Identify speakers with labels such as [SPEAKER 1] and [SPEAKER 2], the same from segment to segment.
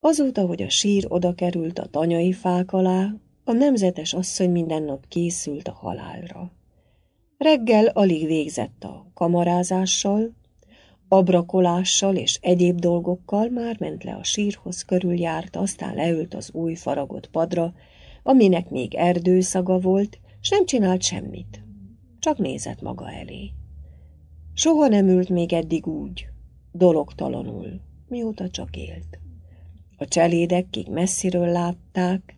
[SPEAKER 1] Azóta, hogy a sír oda került a tanyai fák alá, a nemzetes asszony minden nap készült a halálra. Reggel alig végzett a kamarázással, abrakolással és egyéb dolgokkal már ment le a sírhoz, körüljárt, aztán leült az új faragott padra, aminek még erdőszaga volt, s nem csinált semmit. Csak nézett maga elé. Soha nem ült még eddig úgy, dologtalanul, mióta csak élt. A cselédek, kik messziről látták,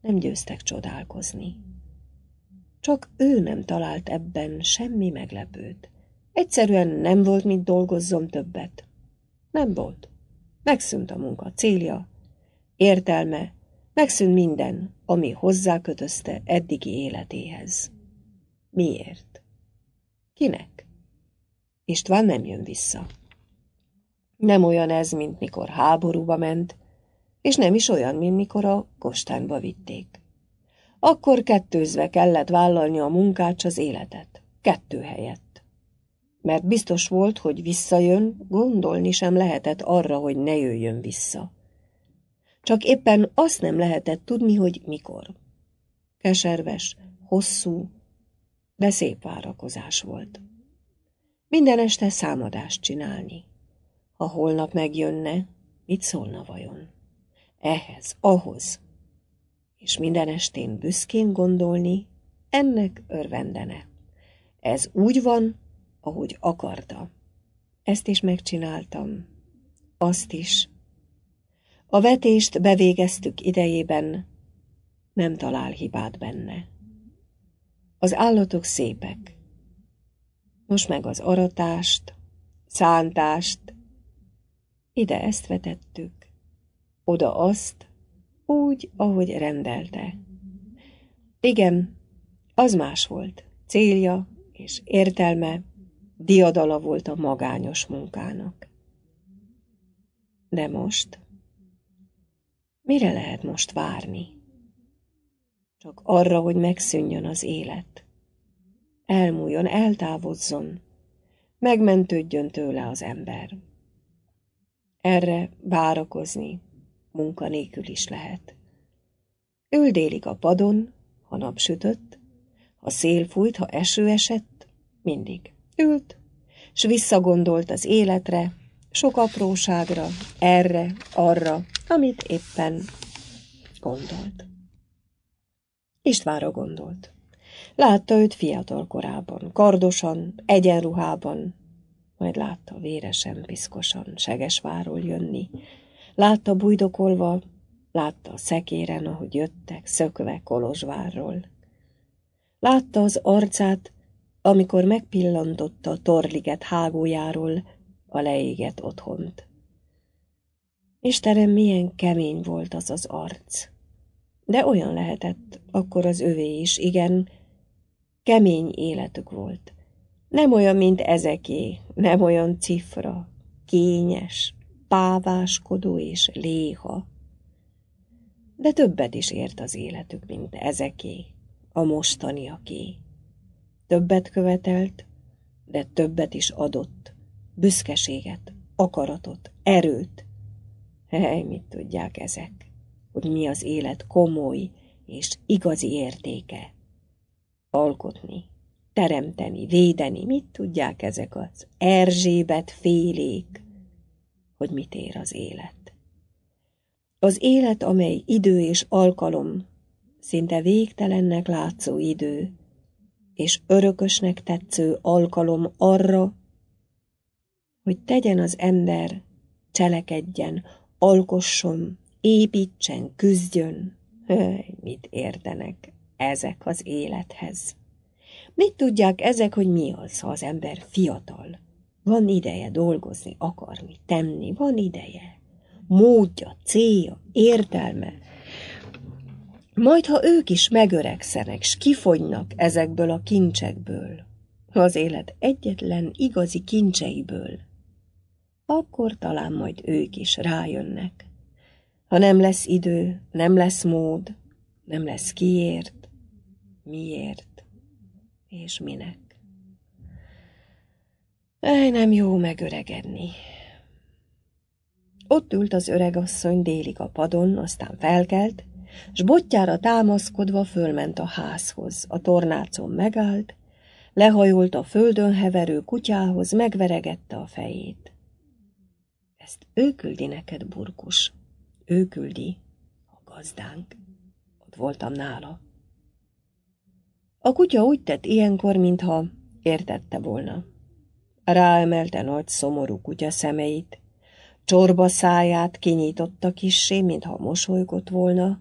[SPEAKER 1] nem győztek csodálkozni. Csak ő nem talált ebben semmi meglepőt. Egyszerűen nem volt mit dolgozzon többet. Nem volt. Megszűnt a munka célja, értelme, megszűnt minden, ami hozzákötözte eddigi életéhez. Miért? Kinek? István nem jön vissza. Nem olyan ez, mint mikor háborúba ment, és nem is olyan, mint mikor a kostánba vitték. Akkor kettőzve kellett vállalni a munkács az életet, kettő helyett. Mert biztos volt, hogy visszajön, gondolni sem lehetett arra, hogy ne jöjjön vissza. Csak éppen azt nem lehetett tudni, hogy mikor. Keserves, hosszú, de szép várakozás volt. Minden este számadást csinálni. Ha holnap megjönne, mit szólna vajon? ehhez, ahhoz, és minden estén büszkén gondolni, ennek örvendene. Ez úgy van, ahogy akarta. Ezt is megcsináltam. Azt is. A vetést bevégeztük idejében, nem talál hibát benne. Az állatok szépek. Most meg az aratást, szántást. Ide ezt vetettük, oda azt, úgy, ahogy rendelte. Igen, az más volt. Célja és értelme, diadala volt a magányos munkának. De most? Mire lehet most várni? Csak arra, hogy megszűnjön az élet. Elmúljon, eltávozzon, megmentődjön tőle az ember. Erre várakozni munka nélkül is lehet. Ül délig a padon, ha nap sütött, ha szél fújt, ha eső esett, mindig ült, s visszagondolt az életre, sok apróságra, erre, arra, amit éppen gondolt. Istvára gondolt. Látta őt fiatal korában, kardosan, egyenruhában, majd látta véresen, piszkosan Segesváról jönni, Látta bujdokolva, látta a szekéren, ahogy jöttek, szökve Kolozsvárról. Látta az arcát, amikor megpillantotta a torliget hágójáról a leégett otthont. Istenem, milyen kemény volt az az arc. De olyan lehetett, akkor az övé is, igen, kemény életük volt. Nem olyan, mint ezeké, nem olyan cifra, kényes, páváskodó és léha. De többet is ért az életük, mint ezeké, a mostaniaké. Többet követelt, de többet is adott, büszkeséget, akaratot, erőt. Hely, mit tudják ezek, hogy mi az élet komoly és igazi értéke. Alkotni, teremteni, védeni, mit tudják ezek az Erzsébet félék? hogy mit ér az élet. Az élet, amely idő és alkalom, szinte végtelennek látszó idő, és örökösnek tetsző alkalom arra, hogy tegyen az ember, cselekedjen, alkosson, építsen, küzdjön. Höj, mit értenek ezek az élethez? Mit tudják ezek, hogy mi az, ha az ember fiatal? Van ideje dolgozni, akarni, tenni, van ideje. Módja, célja, értelme. Majd, ha ők is megöregszenek, s kifogynak ezekből a kincsekből, az élet egyetlen igazi kincseiből, akkor talán majd ők is rájönnek. Ha nem lesz idő, nem lesz mód, nem lesz kiért, miért és minek. Ej, nem jó megöregedni. Ott ült az asszony délig a padon, aztán felkelt, s botjára támaszkodva fölment a házhoz, a tornácon megállt, lehajolt a földön heverő kutyához, megveregette a fejét. Ezt ő küldi neked, burkus, ő küldi, a gazdánk. Ott voltam nála. A kutya úgy tett ilyenkor, mintha értette volna ráemelte nagy szomorú kutya szemeit, csorba száját kinyitotta kissé, mintha mosolygott volna,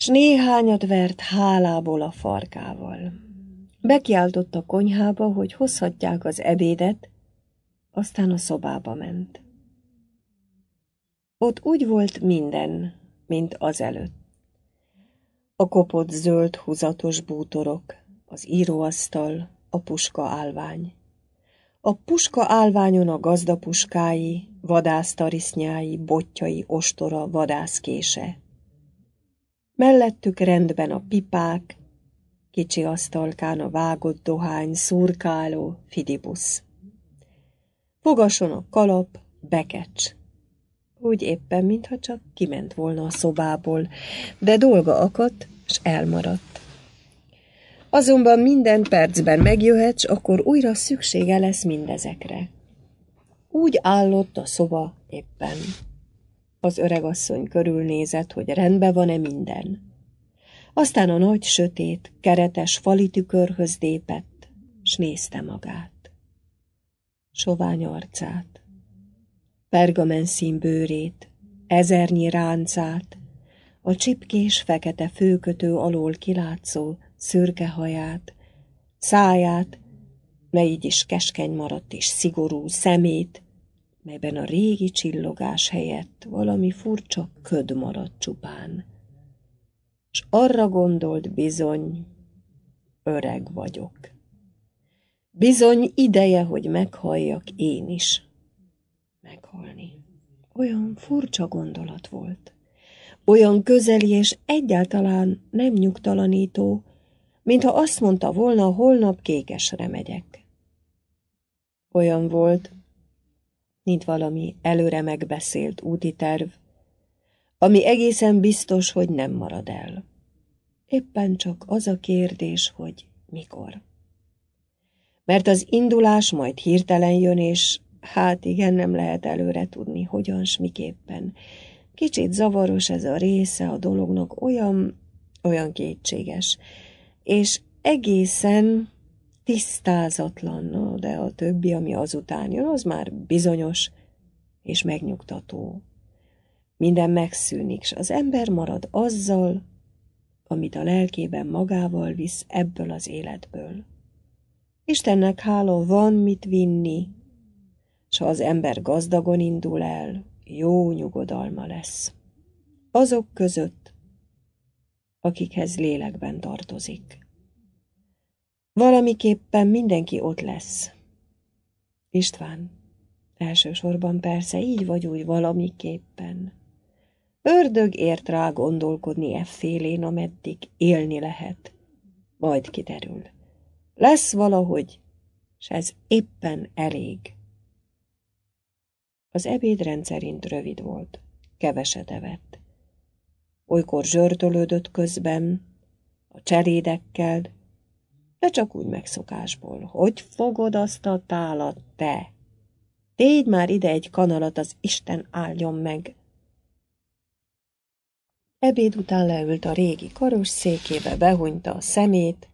[SPEAKER 1] s néhányat vert hálából a farkával. Bekiáltott a konyhába, hogy hozhatják az ebédet, aztán a szobába ment. Ott úgy volt minden, mint azelőtt. A kopott zöld húzatos bútorok, az íróasztal, a puska állvány. A puska állványon a gazda puskái, vadásztarisznyái, botjai, ostora, vadászkése. Mellettük rendben a pipák, kicsi asztalkán a vágott dohány, szurkáló fidibusz. Fogason a kalap, bekecs. Úgy éppen, mintha csak kiment volna a szobából, de dolga akadt, s elmaradt. Azonban minden percben megjöhetsz, akkor újra szüksége lesz mindezekre. Úgy állott a szoba éppen. Az öregasszony körülnézett, hogy rendben van-e minden. Aztán a nagy sötét, keretes fali tükörhöz dépett, s nézte magát. Sovány arcát, pergamenszín bőrét, ezernyi ráncát, a csipkés fekete főkötő alól kilátszó, szürke haját, száját, mely így is keskeny maradt és szigorú szemét, melyben a régi csillogás helyett valami furcsa köd maradt csupán. És arra gondolt bizony, öreg vagyok. Bizony ideje, hogy meghalljak én is. Meghalni. Olyan furcsa gondolat volt. Olyan közeli és egyáltalán nem nyugtalanító, mintha azt mondta volna, holnap kékesre megyek. Olyan volt, mint valami előre megbeszélt úti terv, ami egészen biztos, hogy nem marad el. Éppen csak az a kérdés, hogy mikor. Mert az indulás majd hirtelen jön, és hát igen, nem lehet előre tudni, hogyan s miképpen. Kicsit zavaros ez a része a dolognak, olyan, olyan kétséges, és egészen tisztázatlan, no, de a többi, ami azután jön, az már bizonyos és megnyugtató. Minden megszűnik, és az ember marad azzal, amit a lelkében magával visz ebből az életből. Istennek háló van mit vinni, s ha az ember gazdagon indul el, jó nyugodalma lesz. Azok között, akikhez lélekben tartozik. Valamiképpen mindenki ott lesz. István, elsősorban persze így vagy úgy valamiképpen. Ördög ért rá gondolkodni e félén, ameddig élni lehet. Majd kiderül. Lesz valahogy, s ez éppen elég. Az ebéd rendszerint rövid volt, keveset evett olykor zsörtölődött közben, a cselédekkel, de csak úgy megszokásból. Hogy fogod azt a tálat, te? Tégy már ide egy kanalat, az Isten áldjon meg! Ebéd után leült a régi karos székébe, behunyta a szemét,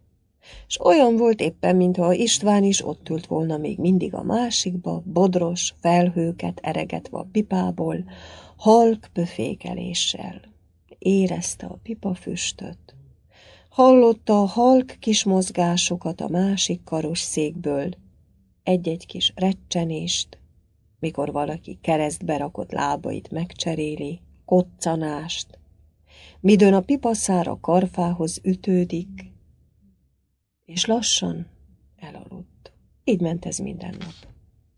[SPEAKER 1] és olyan volt éppen, mintha István is ott ült volna még mindig a másikba, bodros, felhőket eregetve a pipából, halk pöfékeléssel érezte a pipa füstöt. Hallotta a halk kis mozgásokat a másik karos székből, egy-egy kis recsenést, mikor valaki keresztbe rakott lábait megcseréli, koccanást, midőn a a karfához ütődik, és lassan elaludt. Így ment ez minden nap.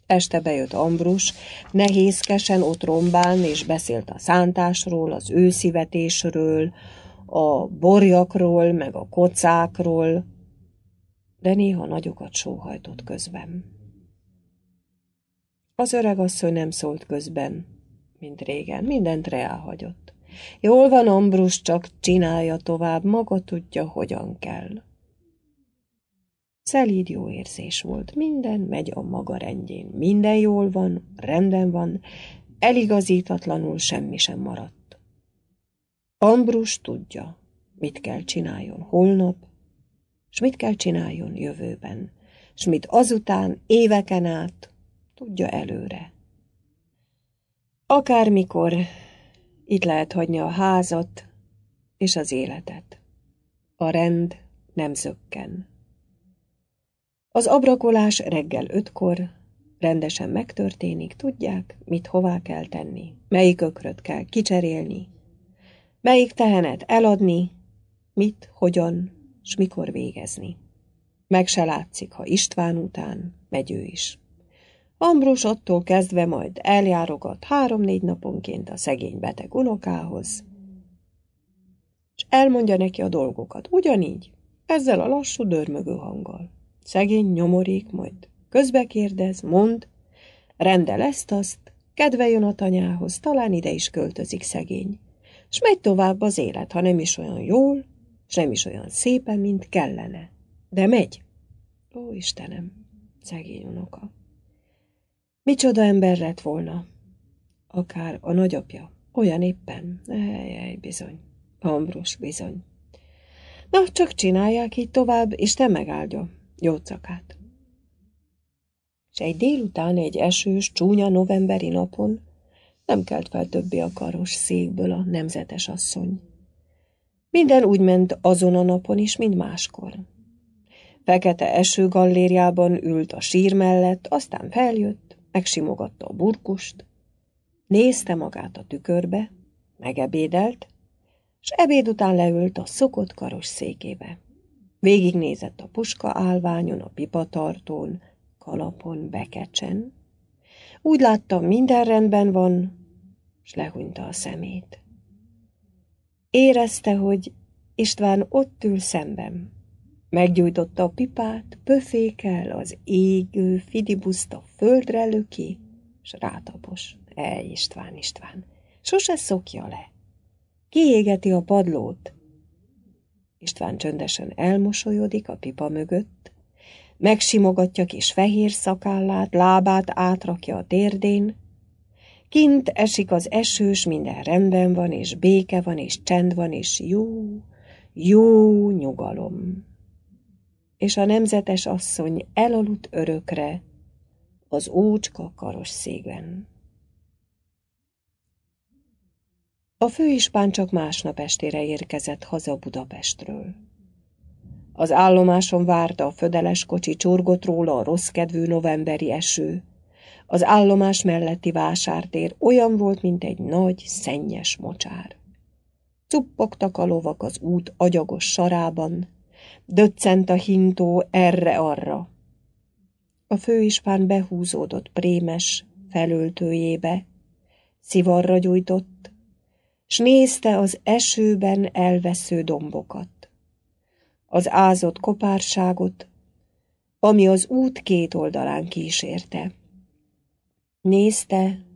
[SPEAKER 1] Este bejött Ambrus, nehézkesen ott rombán, és beszélt a szántásról, az őszivetésről, a borjakról, meg a kocákról, de néha nagyokat sóhajtott közben. Az öreg asszony nem szólt közben, mint régen, mindent reálhagyott. Jól van, Ambrus, csak csinálja tovább, maga tudja, hogyan kell. Szelíd jó érzés volt, minden megy a maga rendjén, minden jól van, rendben van, eligazítatlanul semmi sem maradt. Ambrus tudja, mit kell csináljon holnap, s mit kell csináljon jövőben, s mit azután, éveken át, tudja előre. Akármikor itt lehet hagyni a házat és az életet. A rend nem zökken. Az abrakolás reggel ötkor rendesen megtörténik, tudják, mit hová kell tenni, melyik ökröt kell kicserélni, melyik tehenet eladni, mit, hogyan, s mikor végezni. Meg se látszik, ha István után megy ő is. Ambrus attól kezdve majd eljárogat három-négy naponként a szegény beteg unokához, és elmondja neki a dolgokat, ugyanígy, ezzel a lassú dörmögő hanggal. Szegény nyomorék majd. Közbe kérdez, mond, rendel ezt, azt, kedve jön a tanyához, talán ide is költözik szegény. S megy tovább az élet, ha nem is olyan jól, s nem is olyan szépen, mint kellene. De megy. Ó, Istenem, szegény unoka. Micsoda ember lett volna? Akár a nagyapja. Olyan éppen. ej, bizony. Ambrus, bizony. Na, csak csinálják így tovább, Isten megáldja jócakát. És egy délután egy esős, csúnya novemberi napon nem kelt fel többi a karos székből a nemzetes asszony. Minden úgy ment azon a napon is, mint máskor. Fekete eső gallériában ült a sír mellett, aztán feljött, megsimogatta a burkust, nézte magát a tükörbe, megebédelt, és ebéd után leült a szokott karos székébe. Végignézett a puska állványon, a pipatartón, kalapon, bekecsen. Úgy láttam, minden rendben van, s lehunyta a szemét. Érezte, hogy István ott ül szemben. Meggyújtotta a pipát, pöfékel, az égő fidibuszt a földre löki, s rátapos. El István, István, sose szokja le. Kiégeti a padlót, István csöndesen elmosolyodik a pipa mögött, megsimogatja kis fehér szakállát, lábát átrakja a térdén, kint esik az esős, minden rendben van, és béke van, és csend van, és jó, jó nyugalom. És a nemzetes asszony elaludt örökre az ócska karosszégen. A főispán csak másnap estére érkezett haza Budapestről. Az állomáson várta a födeles kocsi, csorgott róla a rossz kedvű novemberi eső. Az állomás melletti vásártér olyan volt, mint egy nagy, szennyes mocsár. Cuppogtak a lovak az út agyagos sarában, döccent a hintó erre-arra. A főispán behúzódott prémes felöltőjébe, szivarra gyújtott, s nézte az esőben elvesző dombokat, az ázott kopárságot, ami az út két oldalán kísérte. Nézte,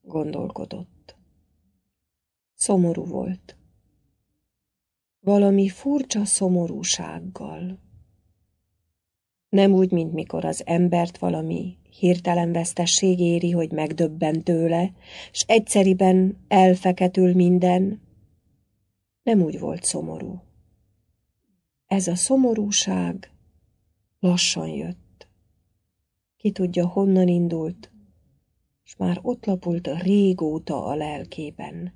[SPEAKER 1] gondolkodott. Szomorú volt. Valami furcsa szomorúsággal. Nem úgy, mint mikor az embert valami Hirtelen vesztesség éri, hogy megdöbben tőle, s egyszeriben elfeketül minden. Nem úgy volt szomorú. Ez a szomorúság lassan jött. Ki tudja, honnan indult, s már ott lapult régóta a lelkében.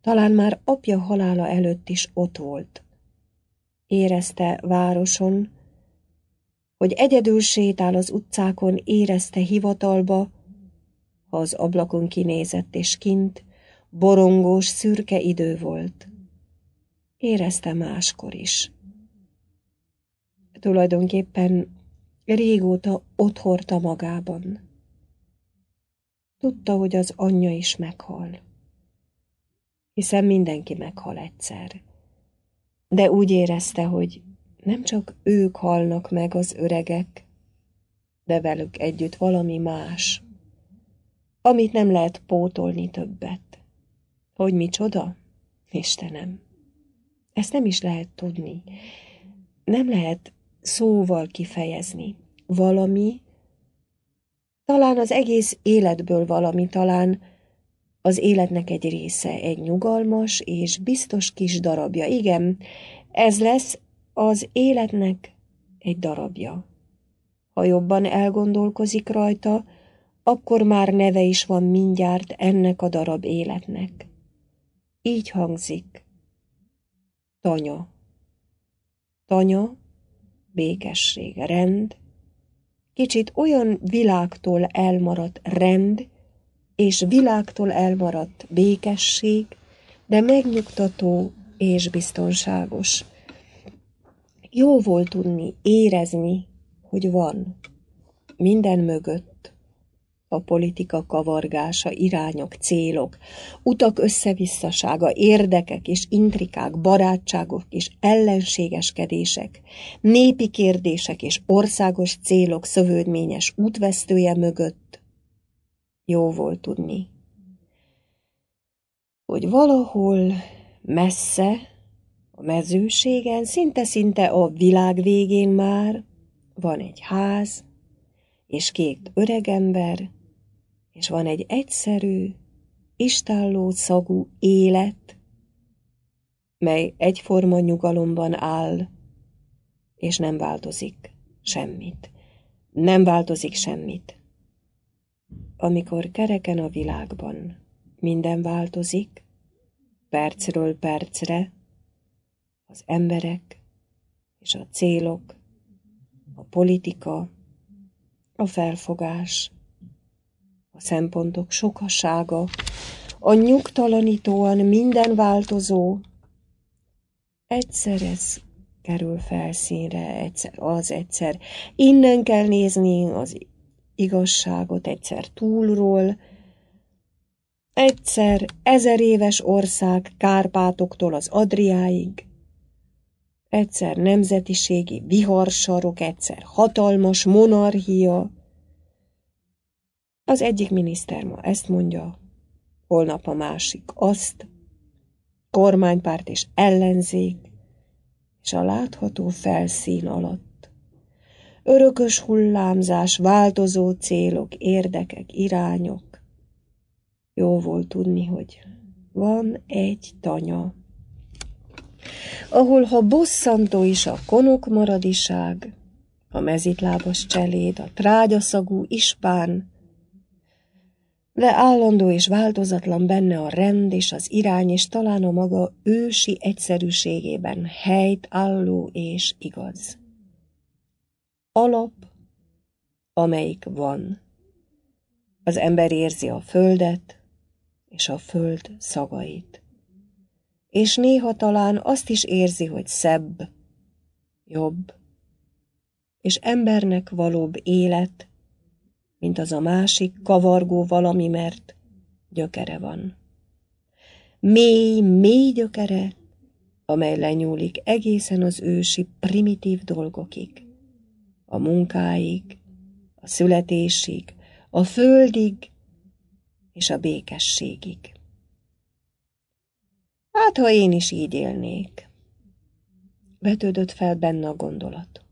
[SPEAKER 1] Talán már apja halála előtt is ott volt. Érezte városon, hogy egyedül sétál az utcákon érezte hivatalba, ha az ablakon kinézett és kint, borongós, szürke idő volt. Érezte máskor is. Tulajdonképpen régóta otthorta magában. Tudta, hogy az anyja is meghal. Hiszen mindenki meghal egyszer. De úgy érezte, hogy nem csak ők halnak meg az öregek, de velük együtt valami más, amit nem lehet pótolni többet. Hogy mi csoda? Istenem! Ezt nem is lehet tudni. Nem lehet szóval kifejezni. Valami, talán az egész életből valami, talán az életnek egy része, egy nyugalmas és biztos kis darabja. Igen, ez lesz az életnek egy darabja. Ha jobban elgondolkozik rajta, akkor már neve is van mindjárt ennek a darab életnek. Így hangzik. Tanya. Tanya, békesség, rend, kicsit olyan világtól elmaradt rend, és világtól elmaradt békesség, de megnyugtató és biztonságos. Jó volt tudni, érezni, hogy van. Minden mögött a politika kavargása, irányok, célok, utak összevisszasága, érdekek és intrikák, barátságok és ellenségeskedések, népi kérdések és országos célok szövődményes útvesztője mögött jó volt tudni, hogy valahol messze a mezőségen szinte-szinte a világ végén már van egy ház, és két öregember, és van egy egyszerű, istálló szagú élet, mely egyforma nyugalomban áll, és nem változik semmit. Nem változik semmit. Amikor kereken a világban minden változik, percről percre, az emberek és a célok, a politika, a felfogás, a szempontok sokasága, a nyugtalanítóan minden változó, egyszer ez kerül felszínre, egyszer az, egyszer innen kell nézni az igazságot, egyszer túlról, egyszer ezer éves ország Kárpátoktól az Adriáig, egyszer nemzetiségi viharsarok, egyszer hatalmas monarchia. Az egyik miniszter ma ezt mondja, holnap a másik azt, kormánypárt és ellenzék, és a látható felszín alatt. Örökös hullámzás, változó célok, érdekek, irányok. Jó volt tudni, hogy van egy tanya ahol ha bosszantó is a konok maradiság, a mezitlábas cseléd, a trágyaszagú ispán, de állandó és változatlan benne a rend és az irány, és talán a maga ősi egyszerűségében helyt álló és igaz. Alap, amelyik van. Az ember érzi a földet és a föld szagait és néha talán azt is érzi, hogy szebb, jobb, és embernek valóbb élet, mint az a másik kavargó valami, mert gyökere van. Mély, mély gyökere, amely lenyúlik egészen az ősi primitív dolgokig, a munkáig, a születésig, a földig és a békességig. Hát, ha én is így élnék. Vetődött fel benne a gondolat.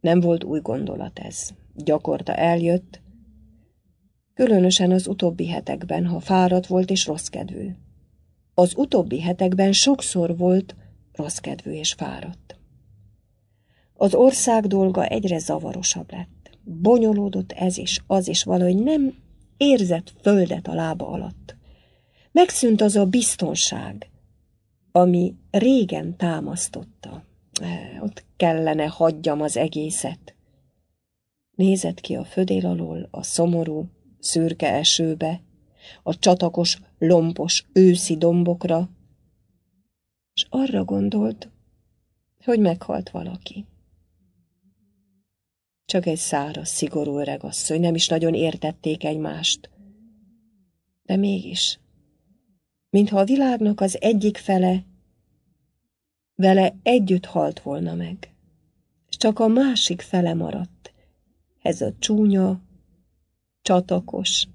[SPEAKER 1] Nem volt új gondolat ez. Gyakorta eljött, különösen az utóbbi hetekben, ha fáradt volt és rossz kedvű. Az utóbbi hetekben sokszor volt rossz kedvű és fáradt. Az ország dolga egyre zavarosabb lett. Bonyolódott ez is, az is valahogy nem érzett földet a lába alatt. Megszűnt az a biztonság, ami régen támasztotta. E, ott kellene hagyjam az egészet. Nézett ki a födél alól a szomorú, szürke esőbe, a csatakos, lompos, őszi dombokra, és arra gondolt, hogy meghalt valaki. Csak egy száraz, szigorú öreg asszony, nem is nagyon értették egymást. De mégis mintha a világnak az egyik fele vele együtt halt volna meg, és csak a másik fele maradt. Ez a csúnya, csatakos,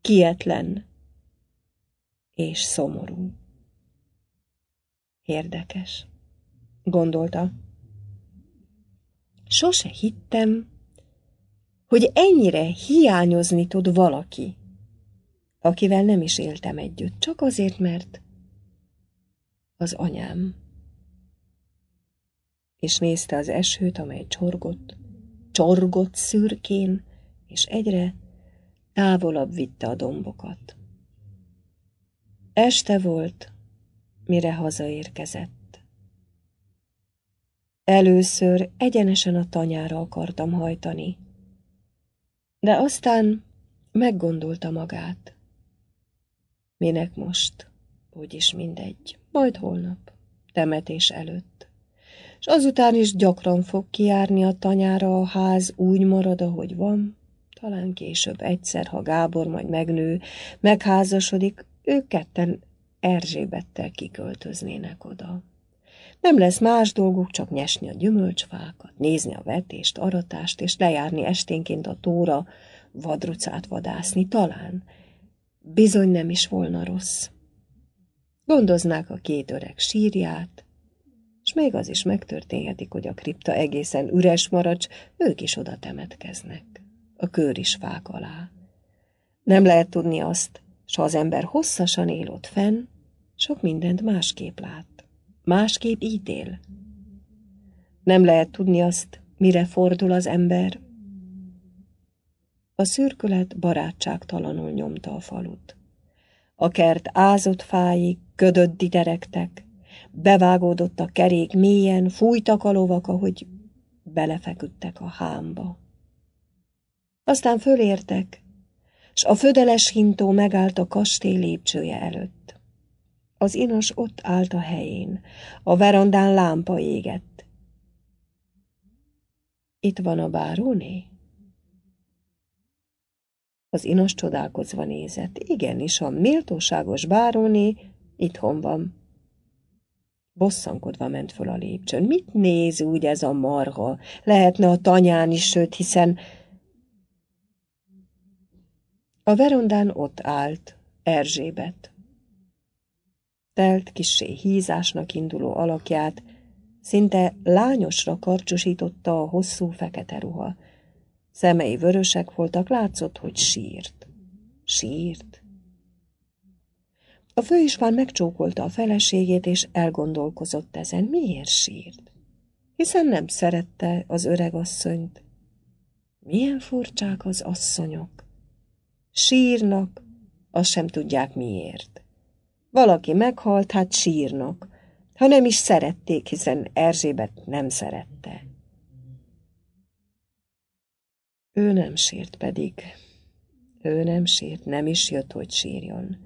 [SPEAKER 1] kietlen és szomorú. Érdekes, gondolta. Sose hittem, hogy ennyire hiányozni tud valaki akivel nem is éltem együtt, csak azért, mert az anyám. És nézte az esőt, amely csorgott, csorgott szürkén, és egyre távolabb vitte a dombokat. Este volt, mire hazaérkezett. Először egyenesen a tanyára akartam hajtani, de aztán meggondolta magát. Minek most? Úgyis mindegy. Majd holnap. Temetés előtt. És azután is gyakran fog kiárni a tanyára a ház, úgy marad, ahogy van. Talán később egyszer, ha Gábor majd megnő, megházasodik, ők ketten Erzsébettel kiköltöznének oda. Nem lesz más dolguk, csak nyesni a gyümölcsfákat, nézni a vetést, aratást, és lejárni esténként a tóra, vadrucát vadászni talán, bizony nem is volna rossz. Gondoznák a két öreg sírját, és még az is megtörténhetik, hogy a kripta egészen üres marads, ők is oda temetkeznek, a kör is fák alá. Nem lehet tudni azt, s ha az ember hosszasan él ott fenn, sok mindent másképp lát, másképp ítél. Nem lehet tudni azt, mire fordul az ember, a szürkület barátságtalanul nyomta a falut. A kert ázott fáig, ködött diderektek, bevágódott a kerék mélyen, fújtak a lovak, ahogy belefeküdtek a hámba. Aztán fölértek, s a födeles hintó megállt a kastély lépcsője előtt. Az inas ott állt a helyén, a verandán lámpa égett. Itt van a báróné? Az inos csodálkozva nézett. Igenis, a méltóságos báróné itthon van. Bosszankodva ment föl a lépcsőn. Mit néz úgy ez a marha? Lehetne a tanyán is, sőt, hiszen... A verondán ott állt, Erzsébet. Telt, kissé hízásnak induló alakját, szinte lányosra karcsosította a hosszú fekete ruha. Szemei vörösek voltak, látszott, hogy sírt. Sírt. A főispán megcsókolta a feleségét, és elgondolkozott ezen, miért sírt. Hiszen nem szerette az öreg asszonyt. Milyen furcsák az asszonyok. Sírnak, azt sem tudják miért. Valaki meghalt, hát sírnak, ha nem is szerették, hiszen Erzsébet nem szerette. Ő nem sírt pedig. Ő nem sírt, nem is jött, hogy sírjon.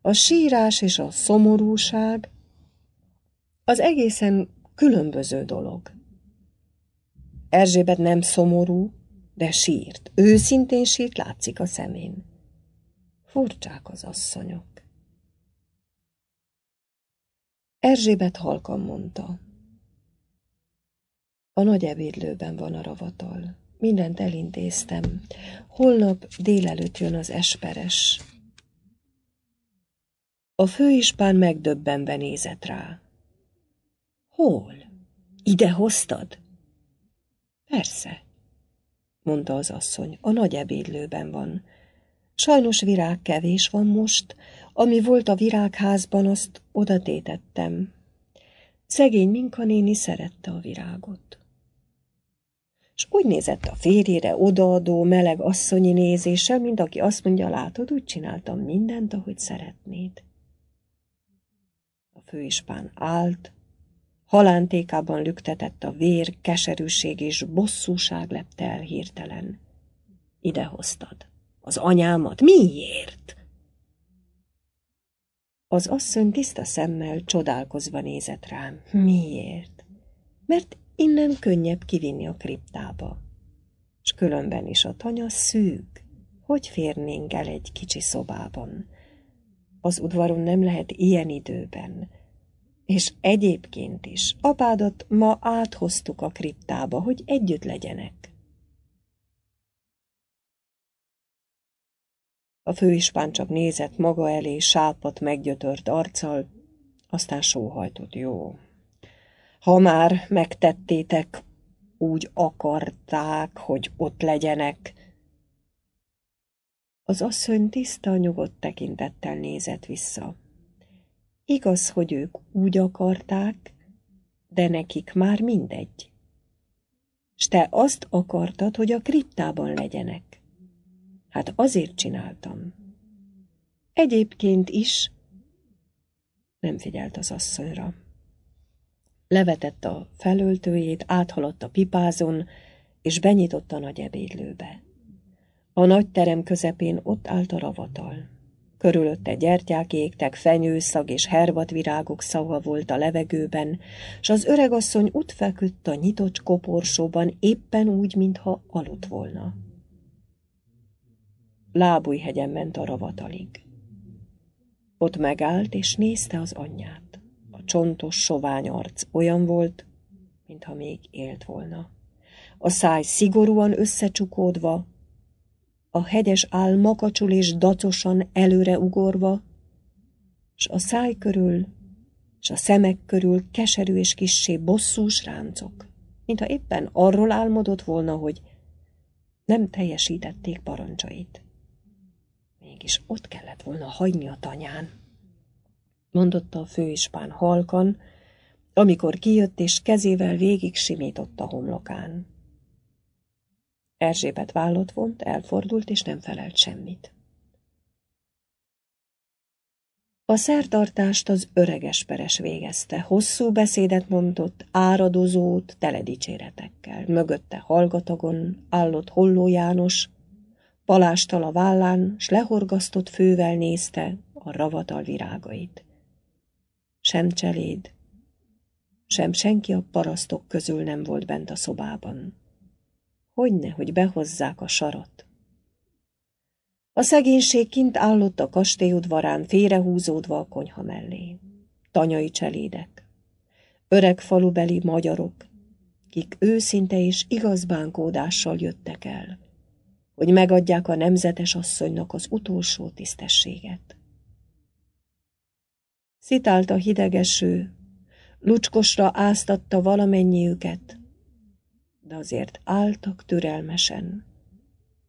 [SPEAKER 1] A sírás és a szomorúság az egészen különböző dolog. Erzsébet nem szomorú, de sírt. Őszintén sírt, látszik a szemén. Furcsák az asszonyok. Erzsébet halkan mondta. A nagy ebédlőben van a ravatal. Mindent elintéztem. Holnap délelőtt jön az esperes. A főispán megdöbbenve nézett rá. Hol? Ide hoztad? Persze, mondta az asszony, a nagy ebédlőben van. Sajnos virág kevés van most, ami volt a virágházban, azt odatétettem. Szegény Minka néni szerette a virágot és úgy nézett a férjére odaadó, meleg asszonyi nézéssel, mint aki azt mondja, látod, úgy csináltam mindent, ahogy szeretnéd. A főispán állt, halántékában lüktetett a vér, keserűség és bosszúság lepte el hirtelen. Idehoztad. Az anyámat miért? Az asszony tiszta szemmel csodálkozva nézett rám. Miért? Mert innen könnyebb kivinni a kriptába. S különben is a tanya szűk, hogy férnénk el egy kicsi szobában. Az udvaron nem lehet ilyen időben. És egyébként is, apádat ma áthoztuk a kriptába, hogy együtt legyenek. A főispán csak nézett maga elé, sápat meggyötört arccal, aztán sóhajtott, jó, ha már megtettétek, úgy akarták, hogy ott legyenek. Az asszony tiszta, nyugodt tekintettel nézett vissza. Igaz, hogy ők úgy akarták, de nekik már mindegy. S te azt akartad, hogy a kriptában legyenek. Hát azért csináltam. Egyébként is nem figyelt az asszonyra levetett a felöltőjét, áthaladt a pipázon, és benyitott a nagy ebédlőbe. A nagy terem közepén ott állt a ravatal. Körülötte gyertyák égtek, fenyőszag és hervatvirágok szava volt a levegőben, s az öregasszony ott feküdt a nyitott koporsóban éppen úgy, mintha aludt volna. Lábújhegyen ment a ravatalig. Ott megállt, és nézte az anyját csontos sovány arc olyan volt, mintha még élt volna. A száj szigorúan összecsukódva, a hegyes áll makacsul és dacosan előre ugorva, s a száj körül, s a szemek körül keserű és kissé bosszús ráncok, mintha éppen arról álmodott volna, hogy nem teljesítették parancsait. Mégis ott kellett volna hagyni a tanyán mondotta a főispán halkan, amikor kijött és kezével végig a homlokán. Erzsébet vállott vont, elfordult, és nem felelt semmit. A szertartást az öregesperes végezte, hosszú beszédet mondott, áradozót, teledicséretekkel. Mögötte hallgatagon állott Holló János, palástal a vállán, s lehorgasztott fővel nézte a ravatal virágait sem cseléd, sem senki a parasztok közül nem volt bent a szobában. Hogyne, hogy behozzák a sarat. A szegénység kint állott a kastélyudvarán, félrehúzódva a konyha mellé. Tanyai cselédek, öreg falubeli magyarok, kik őszinte és igaz bánkódással jöttek el, hogy megadják a nemzetes asszonynak az utolsó tisztességet. Szitált a hidegeső, lucskosra áztatta valamennyiüket, de azért álltak türelmesen,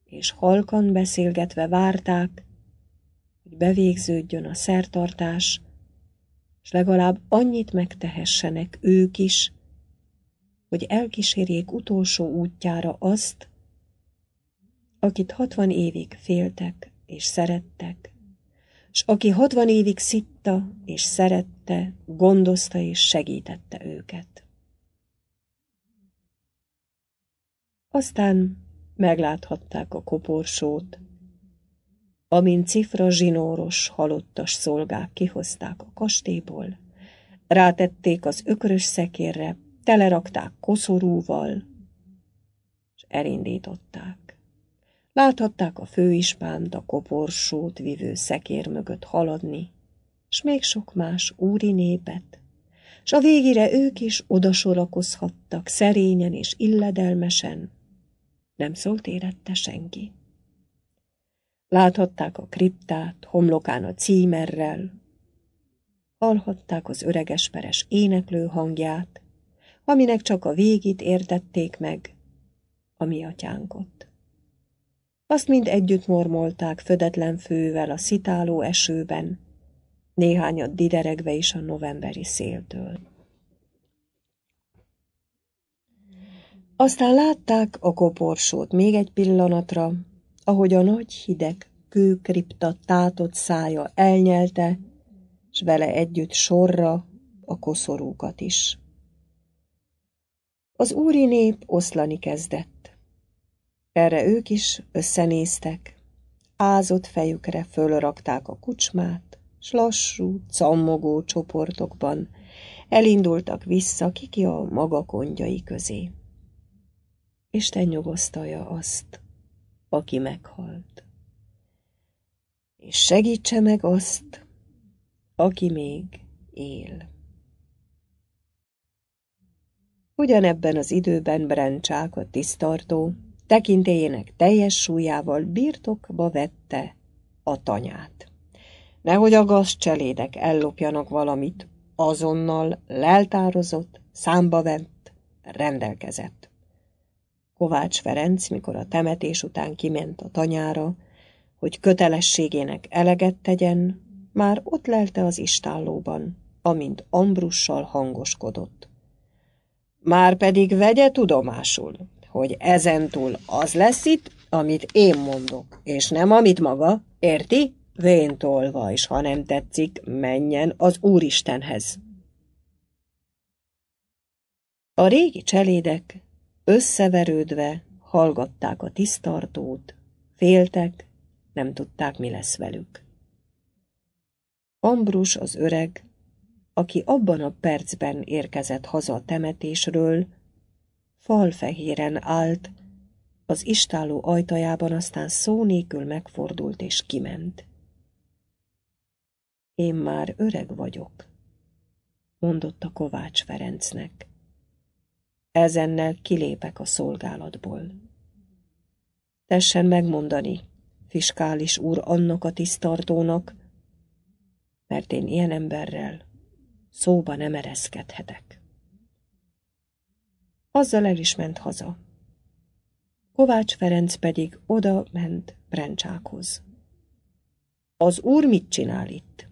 [SPEAKER 1] és halkan beszélgetve várták, hogy bevégződjön a szertartás, és legalább annyit megtehessenek ők is, hogy elkísérjék utolsó útjára azt, akit hatvan évig féltek és szerettek, s aki hatvan évig szitta és szerette, gondozta és segítette őket. Aztán megláthatták a koporsót, amint cifra zsinóros, halottas szolgák kihozták a kastélyból, rátették az ökörös szekérre, telerakták koszorúval, és elindították. Láthatták a főispánt a koporsót vivő szekér mögött haladni, s még sok más úri népet, s a végére ők is odasorakozhattak szerényen és illedelmesen. Nem szólt érette senki. Láthatták a kriptát, homlokán a címerrel, hallhatták az öregesperes éneklő hangját, aminek csak a végét értették meg, a mi atyánkot. Azt mind együtt mormolták födetlen fővel a szitáló esőben, néhányat dideregve is a novemberi széltől. Aztán látták a koporsót még egy pillanatra, ahogy a nagy hideg kőkripta tátott szája elnyelte, s vele együtt sorra a koszorúkat is. Az úri nép oszlani kezdett. Erre ők is összenéztek. Ázott fejükre fölrakták a kucsmát, s lassú, cammogó csoportokban elindultak vissza kiki a maga kongyai közé. Isten nyugosztalja azt, aki meghalt. És segítse meg azt, aki még él. Ugyanebben az időben a tisztartó, tekintélyének teljes súlyával birtokba vette a tanyát. Nehogy a gazcselédek ellopjanak valamit, azonnal leltározott, számba vett, rendelkezett. Kovács Ferenc, mikor a temetés után kiment a tanyára, hogy kötelességének eleget tegyen, már ott lelte az istállóban, amint Ambrussal hangoskodott. Már pedig vegye tudomásul, hogy ezentúl az lesz itt, amit én mondok, és nem amit maga, érti? Véntolva, és ha nem tetszik, menjen az Úristenhez. A régi cselédek összeverődve hallgatták a tisztartót, féltek, nem tudták, mi lesz velük. Ambrus az öreg, aki abban a percben érkezett haza a temetésről, falfehéren állt, az istáló ajtajában aztán szó nélkül megfordult és kiment. Én már öreg vagyok, mondotta Kovács Ferencnek. Ezennel kilépek a szolgálatból. Tessen megmondani, fiskális úr annak a tisztartónak, mert én ilyen emberrel szóba nem ereszkedhetek. Azzal el is ment haza. Kovács Ferenc pedig oda ment Brencsákhoz. Az úr mit csinál itt?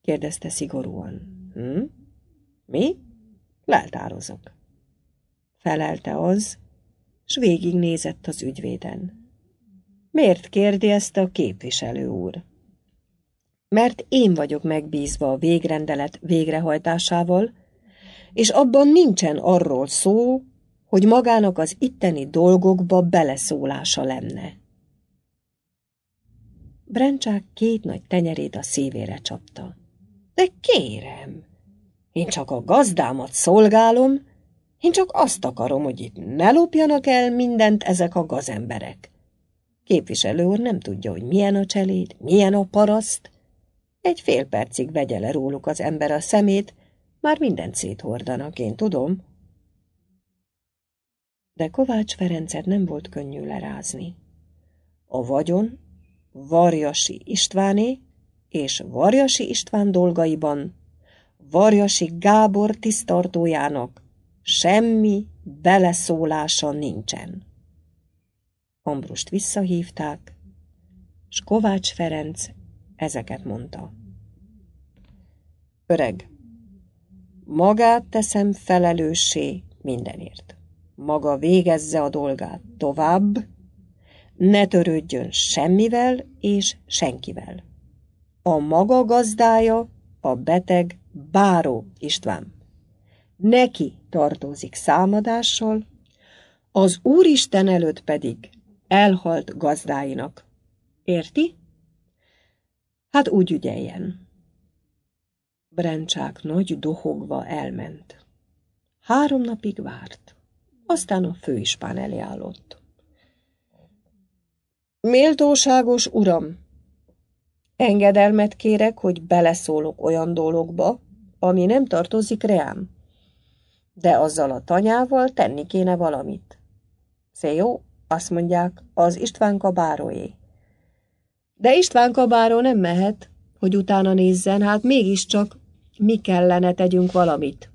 [SPEAKER 1] kérdezte szigorúan. Hm? Mi? Leltározok. Felelte az, s végignézett az ügyvéden. Miért kérdi ezt a képviselő úr? Mert én vagyok megbízva a végrendelet végrehajtásával, és abban nincsen arról szó, hogy magának az itteni dolgokba beleszólása lenne. Brencsák két nagy tenyerét a szívére csapta. De kérem, én csak a gazdámat szolgálom, én csak azt akarom, hogy itt ne lopjanak el mindent ezek a gazemberek. Képviselő úr nem tudja, hogy milyen a cseléd, milyen a paraszt. Egy fél percig vegye le róluk az ember a szemét, már mindent széthordanak, én tudom. De Kovács Ferencet nem volt könnyű lerázni. A vagyon, Varjasi Istváné és Varjasi István dolgaiban Varjasi Gábor tisztartójának semmi beleszólása nincsen. Ambrust visszahívták, s Kovács Ferenc ezeket mondta. Öreg, Magát teszem felelőssé mindenért. Maga végezze a dolgát tovább, ne törődjön semmivel és senkivel. A maga gazdája a beteg Báró István. Neki tartozik számadással, az Úristen előtt pedig elhalt gazdáinak. Érti? Hát úgy ügyeljen. Brencsák nagy dohogva elment. Három napig várt, aztán a főispán elé állott. Méltóságos uram, engedelmet kérek, hogy beleszólok olyan dologba, ami nem tartozik reám, de azzal a tanyával tenni kéne valamit. Szé jó, azt mondják, az Istvánka báróé. De Istvánka báró nem mehet, hogy utána nézzen, hát mégiscsak mi kellene tegyünk valamit.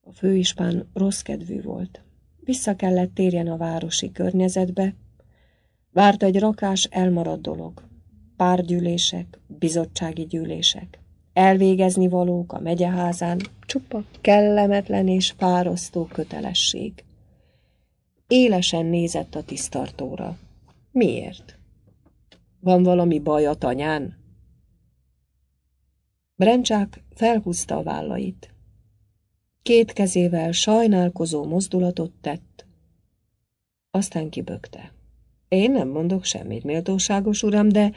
[SPEAKER 1] A főispán rossz kedvű volt. Vissza kellett térjen a városi környezetbe, várt egy rakás elmaradt dolog, párgyűlések, bizottsági gyűlések, elvégezni valók a megyeházán, csupa kellemetlen és fárasztó kötelesség. Élesen nézett a tisztartóra. Miért? Van valami baj a tanyán? Brencsák felhúzta a vállait. Két kezével sajnálkozó mozdulatot tett, aztán kibökte. Én nem mondok semmit, méltóságos uram, de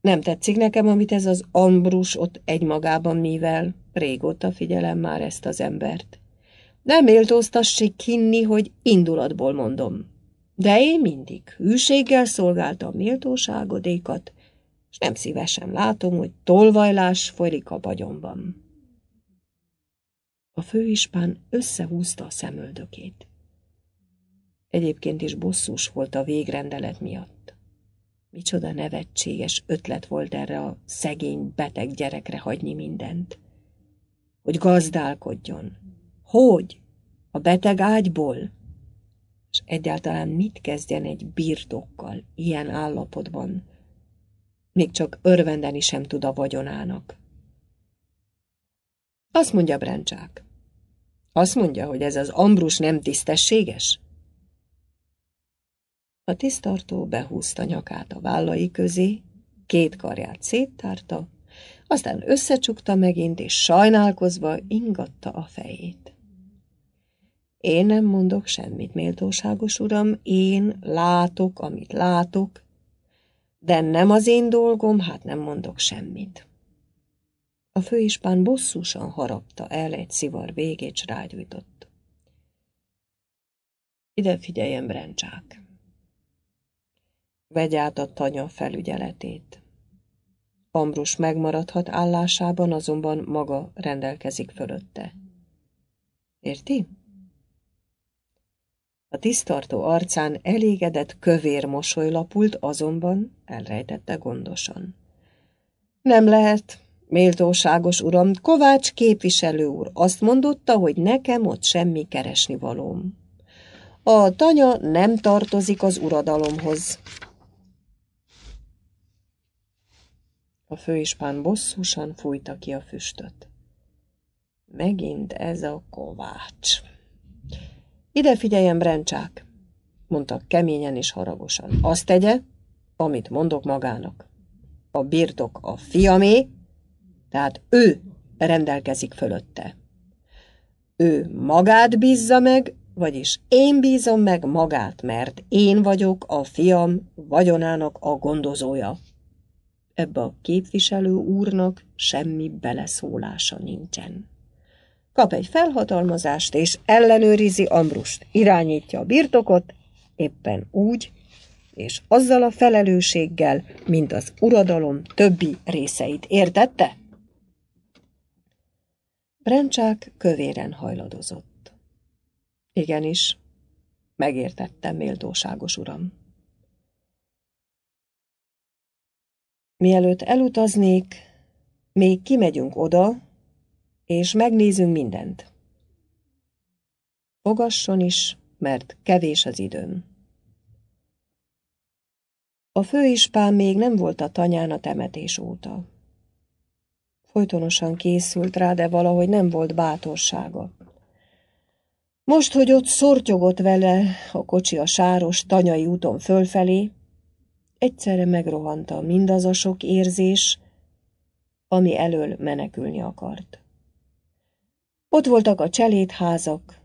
[SPEAKER 1] nem tetszik nekem, amit ez az ambrus ott egymagában mivel. Régóta figyelem már ezt az embert. Nem méltóztassék hinni, hogy indulatból mondom. De én mindig hűséggel szolgáltam méltóságodékat, és nem szívesen látom, hogy tolvajlás folyik a bagyomban. A főispán összehúzta a szemöldökét. Egyébként is bosszús volt a végrendelet miatt. Micsoda nevetséges ötlet volt erre a szegény, beteg gyerekre hagyni mindent. Hogy gazdálkodjon. Hogy? A beteg ágyból? És egyáltalán mit kezdjen egy birtokkal ilyen állapotban, még csak örvendeni sem tud a vagyonának. Azt mondja Brencsák. Azt mondja, hogy ez az Ambrus nem tisztességes? A tisztartó behúzta nyakát a vállai közé, két karját széttárta, aztán összecsukta megint, és sajnálkozva ingatta a fejét. Én nem mondok semmit, méltóságos uram, én látok, amit látok, de nem az én dolgom, hát nem mondok semmit. A főispán bosszusan harapta el, egy szivar végét s rágyújtott. Ide figyeljem Brencsák! Vegy át a tanya felügyeletét. Ambrus megmaradhat állásában, azonban maga rendelkezik fölötte. Érti? A tisztartó arcán elégedett kövér mosoly lapult, azonban elrejtette gondosan. Nem lehet, méltóságos uram, Kovács képviselő úr azt mondotta, hogy nekem ott semmi keresni valóm. A tanya nem tartozik az uradalomhoz. A főispán bosszúsan fújta ki a füstöt. Megint ez a kovács. Ide figyeljen, Brencsák, mondta keményen és haragosan. Azt tegye, amit mondok magának. A birtok a fiamé, tehát ő rendelkezik fölötte. Ő magát bízza meg, vagyis én bízom meg magát, mert én vagyok a fiam vagyonának a gondozója. Ebbe a képviselő úrnak semmi beleszólása nincsen kap egy felhatalmazást, és ellenőrizi Ambrust, irányítja a birtokot, éppen úgy, és azzal a felelősséggel, mint az uradalom többi részeit. Értette? Brencsák kövéren hajladozott. Igenis, megértettem, méltóságos uram. Mielőtt elutaznék, még kimegyünk oda, és megnézünk mindent. Fogasson is, mert kevés az időm. A főispán még nem volt a tanyán a temetés óta. Folytonosan készült rá, de valahogy nem volt bátorsága. Most, hogy ott szortyogott vele a kocsi a sáros tanyai úton fölfelé, egyszerre megrohanta mindaz a sok érzés, ami elől menekülni akart. Ott voltak a cselédházak,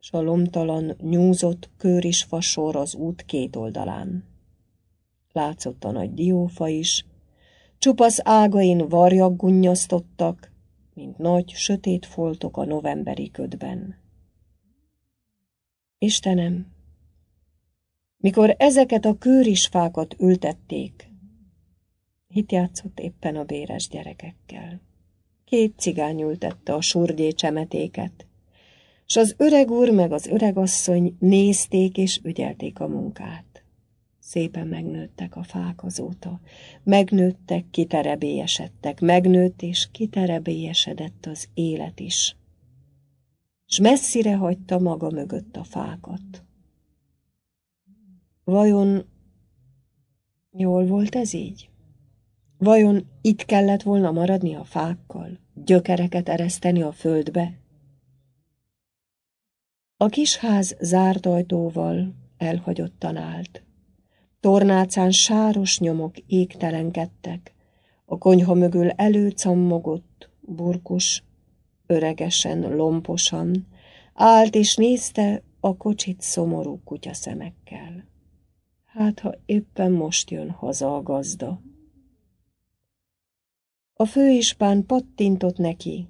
[SPEAKER 1] s a lomtalan, nyúzott kőris fasor az út két oldalán. Látszott a nagy diófa is, csupasz ágain varjak gunnyasztottak, mint nagy, sötét foltok a novemberi ködben. Istenem, mikor ezeket a kőrisfákat ültették, hit játszott éppen a béres gyerekekkel két cigány ültette a surgyé csemetéket, s az öreg úr meg az öreg asszony nézték és ügyelték a munkát. Szépen megnőttek a fák azóta, megnőttek, kiterebélyesedtek, megnőtt és kiterebélyesedett az élet is. S messzire hagyta maga mögött a fákat. Vajon jól volt ez így? Vajon itt kellett volna maradni a fákkal, gyökereket ereszteni a földbe? A kisház zárt ajtóval elhagyottan állt. Tornácán sáros nyomok égtelenkedtek, a konyha mögül előcammogott, burkus, öregesen, lomposan, állt és nézte a kocsit szomorú szemekkel. Hát, ha éppen most jön haza a gazda. A főispán pattintott neki,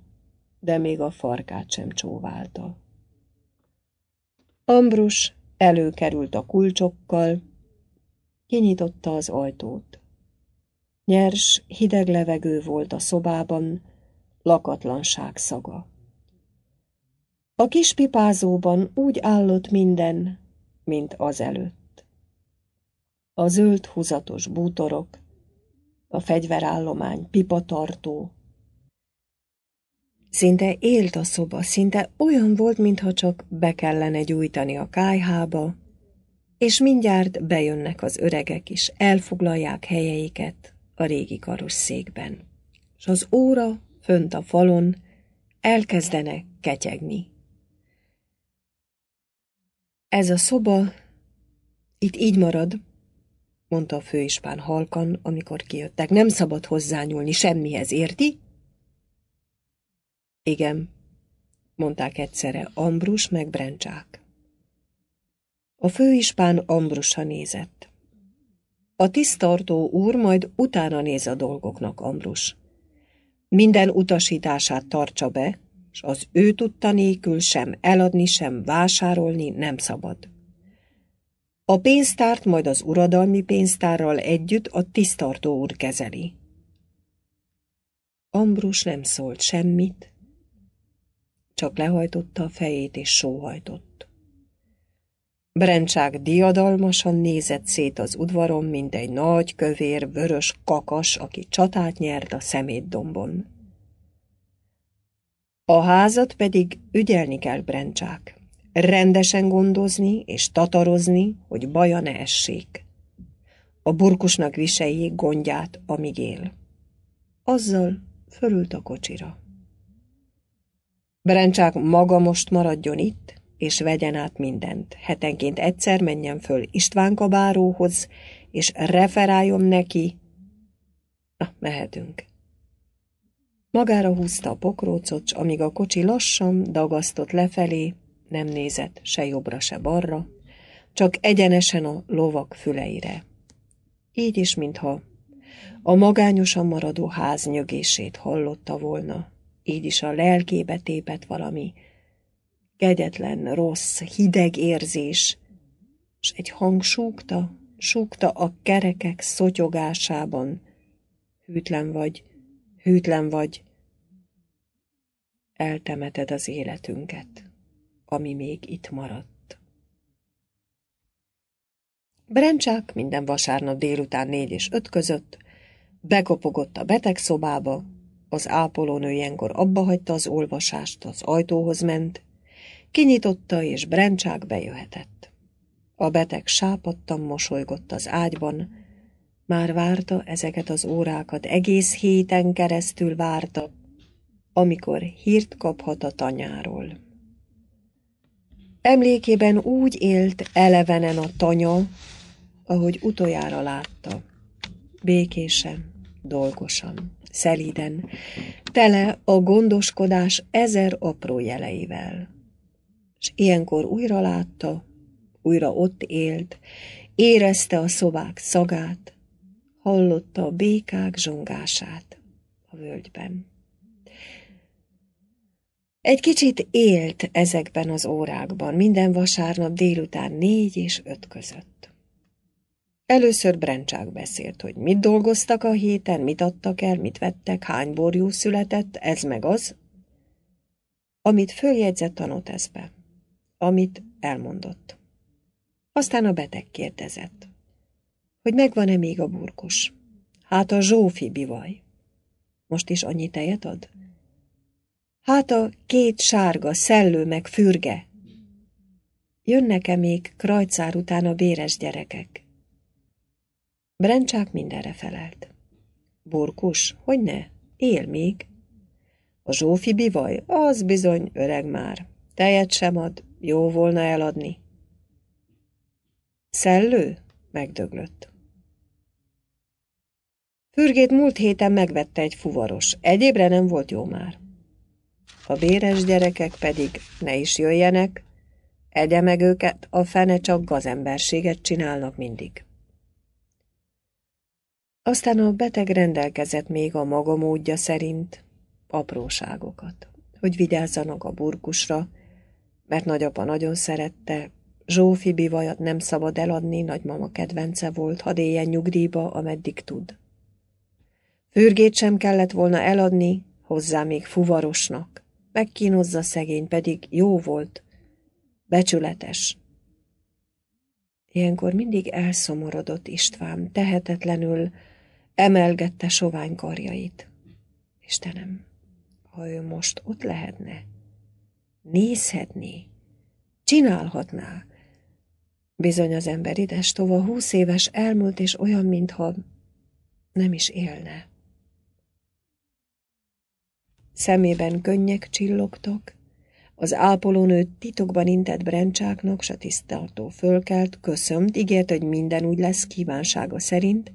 [SPEAKER 1] de még a farkát sem csóválta. Ambrus előkerült a kulcsokkal, kinyitotta az ajtót. Nyers, hideg levegő volt a szobában, lakatlanság szaga. A kis pipázóban úgy állott minden, mint az előtt. A zöld húzatos bútorok, a fegyverállomány, pipatartó. Szinte élt a szoba, szinte olyan volt, mintha csak be kellene gyújtani a kájhába, és mindjárt bejönnek az öregek is, elfoglalják helyeiket a régi karosszékben. És az óra fönt a falon elkezdene ketyegni. Ez a szoba itt így marad, mondta a főispán halkan, amikor kijöttek. Nem szabad hozzányúlni semmihez, érti? Igen, mondták egyszerre Ambrus meg Brencsák. A főispán Ambrusa nézett. A tisztartó úr majd utána néz a dolgoknak, Ambrus. Minden utasítását tartsa be, és az ő tudta nélkül sem eladni, sem vásárolni nem szabad. A pénztárt majd az uradalmi pénztárral együtt a tisztartó úr kezeli. Ambrus nem szólt semmit, csak lehajtotta a fejét és sóhajtott. Brencsák diadalmasan nézett szét az udvaron, mint egy nagy, kövér, vörös kakas, aki csatát nyert a szemétdombon. A házat pedig ügyelni kell, Brencsák rendesen gondozni és tatarozni, hogy baja ne essék. A burkusnak viseljék gondját, amíg él. Azzal fölült a kocsira. Berencsák maga most maradjon itt, és vegyen át mindent. Hetenként egyszer menjen föl Istvánka báróhoz, és referáljon neki. Na, mehetünk. Magára húzta a pokrócot, amíg a kocsi lassan dagasztott lefelé, nem nézett se jobbra, se balra, csak egyenesen a lovak füleire. Így is, mintha a magányosan maradó ház nyögését hallotta volna, így is a lelkébe tépett valami kegyetlen, rossz, hideg érzés, és egy hang súgta, súgta a kerekek szotyogásában. Hűtlen vagy, hűtlen vagy, eltemeted az életünket ami még itt maradt. Brencsák minden vasárnap délután négy és öt között bekopogott a betegszobába, az ápolónő ilyenkor abba hagyta az olvasást, az ajtóhoz ment, kinyitotta, és Brencsák bejöhetett. A beteg sápadtan mosolygott az ágyban, már várta ezeket az órákat, egész héten keresztül várta, amikor hírt kaphat a tanyáról. Emlékében úgy élt elevenen a tanya, ahogy utoljára látta. Békésen, dolgosan, szelíden, tele a gondoskodás ezer apró jeleivel. És ilyenkor újra látta, újra ott élt, érezte a szobák szagát, hallotta a békák zsongását a völgyben. Egy kicsit élt ezekben az órákban, minden vasárnap délután négy és öt között. Először Brencsák beszélt, hogy mit dolgoztak a héten, mit adtak el, mit vettek, hány borjú született, ez meg az, amit följegyzett a noteszbe, amit elmondott. Aztán a beteg kérdezett, hogy megvan-e még a burkos. Hát a Zsófi bivaj. Most is annyi tejet ad? Hát a két sárga, szellő meg fürge. Jönnek-e még krajcár után a béres gyerekek? Brencsák mindenre felelt. Burkus, hogy ne? Él még. A Zsófi bivaj, az bizony öreg már. Tejet sem ad, jó volna eladni. Szellő? Megdöglött. Fürgét múlt héten megvette egy fuvaros. Egyébre nem volt jó már ha béres gyerekek pedig ne is jöjjenek, egye meg őket, a fene csak gazemberséget csinálnak mindig. Aztán a beteg rendelkezett még a maga módja szerint apróságokat, hogy vigyázzanak a burkusra, mert nagyapa nagyon szerette, Zsófi bivajat nem szabad eladni, nagymama kedvence volt, ha éljen nyugdíjba, ameddig tud. Fürgét sem kellett volna eladni, hozzá még fuvarosnak megkínozza szegény, pedig jó volt, becsületes. Ilyenkor mindig elszomorodott István, tehetetlenül emelgette sovány karjait. Istenem, ha ő most ott lehetne, nézhetné, csinálhatná. Bizony az ember idestova húsz éves elmúlt, és olyan, mintha nem is élne szemében könnyek csillogtak, az ápolónő titokban intett Brencsáknak, s a tiszteltó fölkelt, köszönt, ígért, hogy minden úgy lesz kívánsága szerint,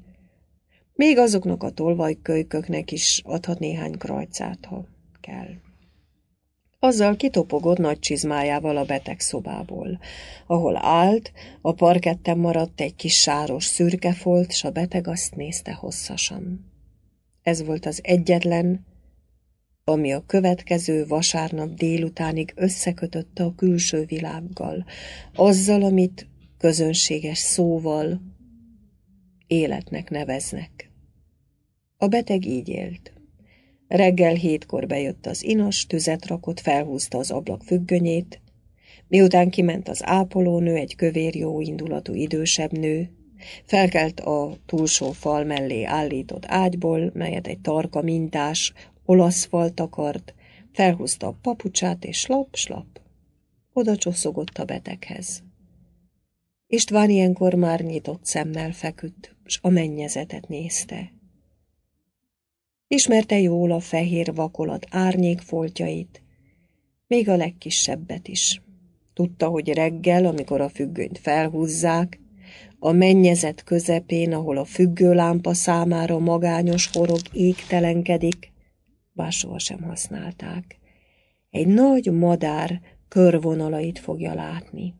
[SPEAKER 1] még azoknak a tolvajkölyköknek is adhat néhány krajcát, ha kell. Azzal kitopogott nagy csizmájával a beteg szobából, ahol állt, a parketten maradt egy kis sáros szürke folt, s a beteg azt nézte hosszasan. Ez volt az egyetlen, ami a következő vasárnap délutánig összekötötte a külső világgal, azzal, amit közönséges szóval életnek neveznek. A beteg így élt. Reggel hétkor bejött az inas, tüzet rakott, felhúzta az ablak függönyét, miután kiment az ápolónő, egy kövér jó indulatú idősebb nő, felkelt a túlsó fal mellé állított ágyból, melyet egy tarka mintás, olasz falt akart, felhúzta a papucsát, és slap, slap, oda csoszogott a beteghez. István ilyenkor már nyitott szemmel feküdt, s a mennyezetet nézte. Ismerte jól a fehér vakolat árnyék foltjait, még a legkisebbet is. Tudta, hogy reggel, amikor a függönyt felhúzzák, a mennyezet közepén, ahol a függőlámpa számára magányos horog égtelenkedik, bár sohasem használták. Egy nagy madár körvonalait fogja látni.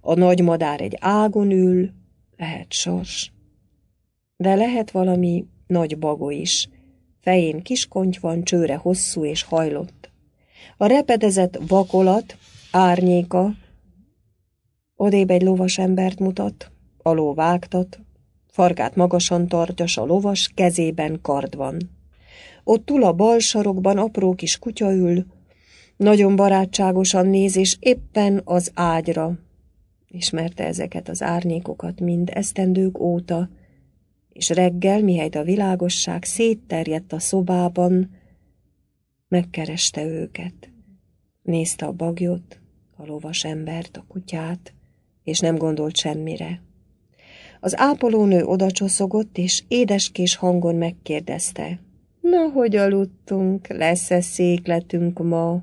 [SPEAKER 1] A nagy madár egy ágon ül, lehet sors. De lehet valami nagy bagó is. Fején kis van, csőre hosszú és hajlott. A repedezett vakolat, árnyéka, odébb egy lovas embert mutat, ló vágtat, farkát magasan tartja, a lovas kezében kard van. Ott túl a bal sarokban apró kis kutya ül, nagyon barátságosan néz, és éppen az ágyra. Ismerte ezeket az árnyékokat mind esztendők óta, és reggel, mihelyt a világosság szétterjedt a szobában, megkereste őket. Nézte a bagyot, a lovas embert, a kutyát, és nem gondolt semmire. Az ápolónő odacsoszogott, és édeskés hangon megkérdezte. Na, hogy aludtunk, lesz-e székletünk ma?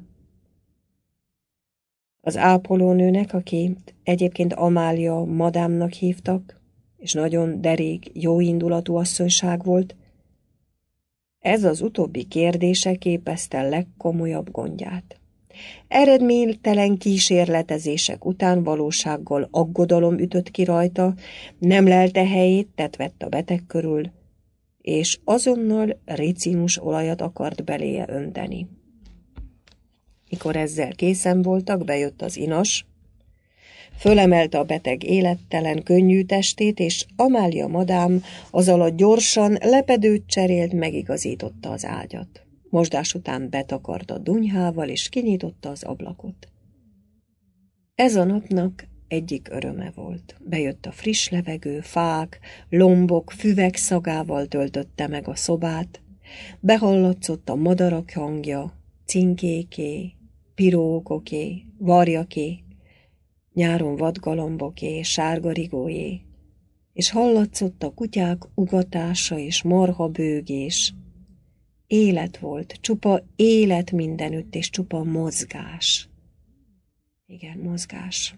[SPEAKER 1] Az ápolónőnek, aki egyébként Amália madámnak hívtak, és nagyon derék, jóindulatú asszonyság volt, ez az utóbbi kérdése képezte legkomolyabb gondját. Eredménytelen kísérletezések után valósággal aggodalom ütött ki rajta, nem lelte helyét, tetvett a beteg körül, és azonnal ricinus olajat akart beléje önteni. Mikor ezzel készen voltak, bejött az inas, fölemelte a beteg élettelen, könnyű testét, és Amália madám az alatt gyorsan lepedőt cserélt, megigazította az ágyat. Mosdás után betakarta dunyhával, és kinyitotta az ablakot. Ez a napnak egyik öröme volt. Bejött a friss levegő, fák, lombok, füvek szagával töltötte meg a szobát, behallatszott a madarak hangja, cinkéké, pirókoké, varjaké, nyáron vadgalomboké, sárgarigóé, és hallatszott a kutyák ugatása és marha bőgés. Élet volt, csupa élet mindenütt, és csupa mozgás. Igen, mozgás.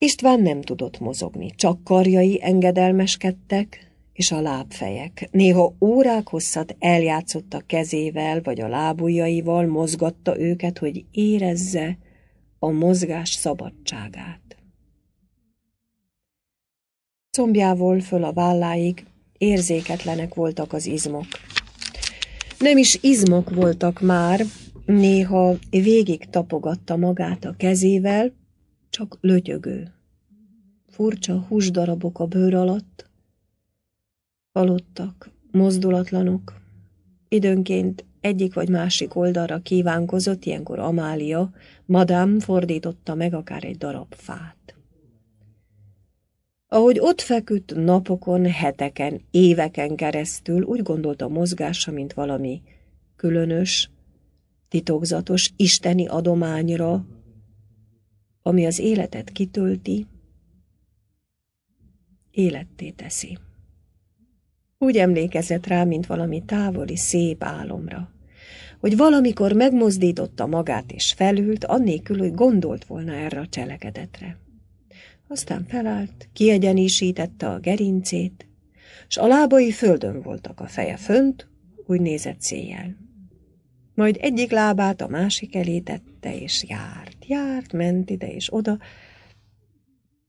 [SPEAKER 1] István nem tudott mozogni, csak karjai engedelmeskedtek, és a lábfejek. Néha órák hosszat eljátszott a kezével vagy a lábujjaival, mozgatta őket, hogy érezze a mozgás szabadságát. Combjával föl a válláig érzéketlenek voltak az izmok. Nem is izmok voltak már, néha végig tapogatta magát a kezével, csak lötyögő. Furcsa húsdarabok a bőr alatt. Halottak, mozdulatlanok. Időnként egyik vagy másik oldalra kívánkozott, ilyenkor Amália, madám fordította meg akár egy darab fát. Ahogy ott feküdt napokon, heteken, éveken keresztül, úgy gondolta mozgása, mint valami különös, titokzatos, isteni adományra, ami az életet kitölti, életté teszi. Úgy emlékezett rá, mint valami távoli, szép álomra, hogy valamikor megmozdította magát és felült, annélkül, hogy gondolt volna erre a cselekedetre. Aztán felállt, kiegyenisítette a gerincét, s a lábai földön voltak a feje fönt, úgy nézett széjjel. Majd egyik lábát a másik elé tette, és járt járt, ment ide és oda.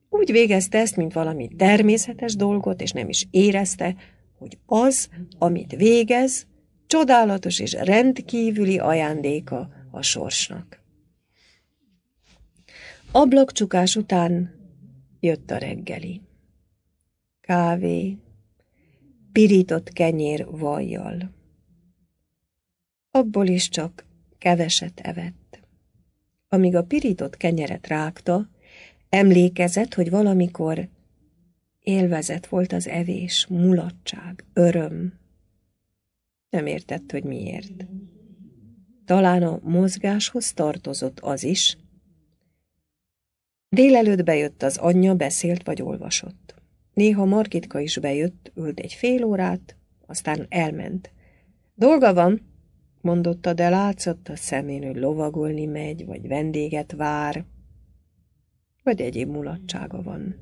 [SPEAKER 1] Úgy végezte ezt, mint valami természetes dolgot, és nem is érezte, hogy az, amit végez, csodálatos és rendkívüli ajándéka a sorsnak. Ablakcsukás után jött a reggeli. Kávé, pirított kenyér vajjal. Abból is csak keveset evett amíg a pirított kenyeret rágta, emlékezett, hogy valamikor élvezet volt az evés, mulatság, öröm. Nem értett, hogy miért. Talán a mozgáshoz tartozott az is. Délelőtt bejött az anyja, beszélt vagy olvasott. Néha Margitka is bejött, ült egy fél órát, aztán elment. Dolga van, mondotta, de látszott a szemén, hogy lovagolni megy, vagy vendéget vár, vagy egyéb mulatsága van.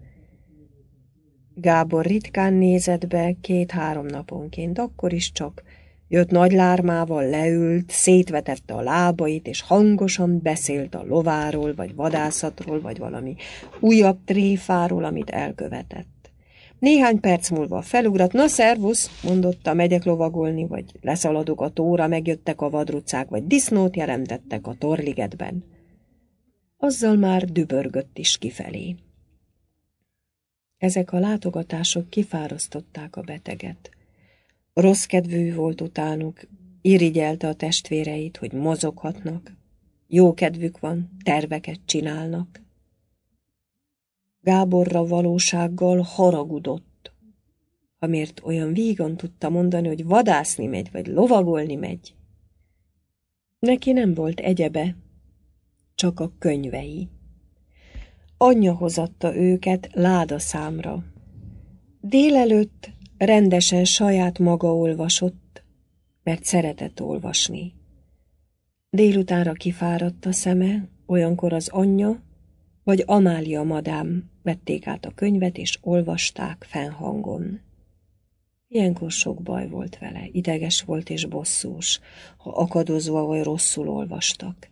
[SPEAKER 1] Gábor ritkán nézett be két-három naponként, akkor is csak jött nagy lármával, leült, szétvetette a lábait, és hangosan beszélt a lováról, vagy vadászatról, vagy valami újabb tréfáról, amit elkövetett. Néhány perc múlva felugrat, na szervusz, mondotta, megyek lovagolni, vagy leszaladok a tóra, megjöttek a vadrucák, vagy disznót jelentettek a torligetben. Azzal már dübörgött is kifelé. Ezek a látogatások kifárasztották a beteget. Rossz kedvű volt utánuk, irigyelte a testvéreit, hogy mozoghatnak, jó kedvük van, terveket csinálnak. Gáborra valósággal haragudott. Amért olyan vígan tudta mondani, hogy vadászni megy, vagy lovagolni megy. Neki nem volt egyebe, csak a könyvei. Anyja hozatta őket láda számra. Délelőtt rendesen saját maga olvasott, mert szeretett olvasni. Délutánra kifáradt a szeme, olyankor az anyja vagy Amália madám vették át a könyvet, és olvasták fennhangon. Ilyenkor sok baj volt vele, ideges volt és bosszús, ha akadozva vagy rosszul olvastak.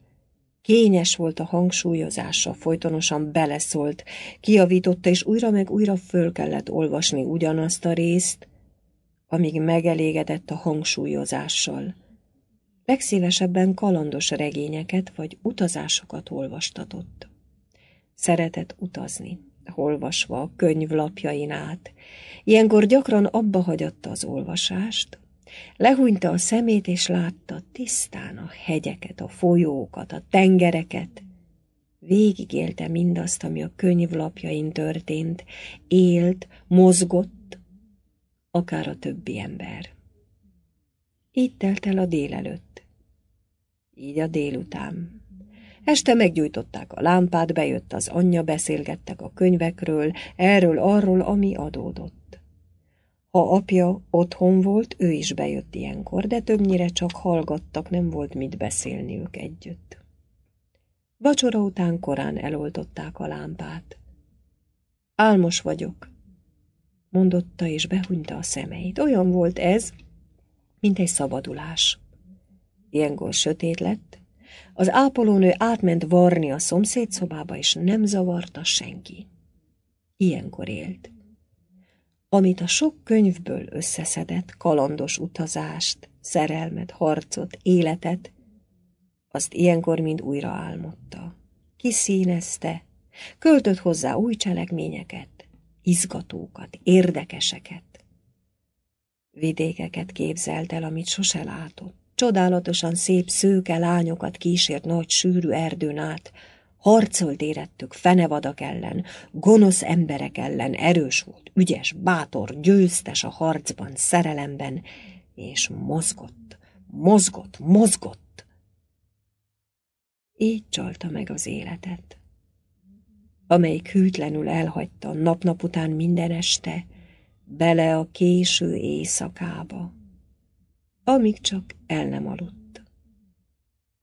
[SPEAKER 1] Kényes volt a hangsúlyozása, folytonosan beleszólt, kiavította, és újra meg újra föl kellett olvasni ugyanazt a részt, amíg megelégedett a hangsúlyozással. Legszívesebben kalandos regényeket vagy utazásokat olvastatott. Szeretett utazni, holvasva a könyvlapjain át. Ilyenkor gyakran abba hagyatta az olvasást, lehúnyta a szemét és látta tisztán a hegyeket, a folyókat, a tengereket. Végigélte mindazt, ami a könyvlapjain történt, élt, mozgott, akár a többi ember. Így telt el a délelőtt, így a délután Este meggyújtották a lámpát, bejött az anyja, beszélgettek a könyvekről, erről, arról, ami adódott. Ha apja otthon volt, ő is bejött ilyenkor, de többnyire csak hallgattak, nem volt mit beszélniük együtt. Vacsora után korán eloltották a lámpát. Álmos vagyok, mondotta és behunyta a szemeit. Olyan volt ez, mint egy szabadulás. Ilyenkor sötét lett, az ápolónő átment varni a szomszédszobába, és nem zavarta senki. Ilyenkor élt. Amit a sok könyvből összeszedett, kalandos utazást, szerelmet, harcot, életet, azt ilyenkor mind újra álmodta. Kiszínezte, költött hozzá új cselekményeket, izgatókat, érdekeseket. Vidékeket képzelt el, amit sose látott csodálatosan szép szőke lányokat kísért nagy sűrű erdőn át, harcolt érettük fenevadak ellen, gonosz emberek ellen erős volt, ügyes, bátor, győztes a harcban, szerelemben, és mozgott, mozgott, mozgott. Így csalta meg az életet, amelyik hűtlenül elhagyta nap-nap után minden este, bele a késő éjszakába amíg csak el nem aludt.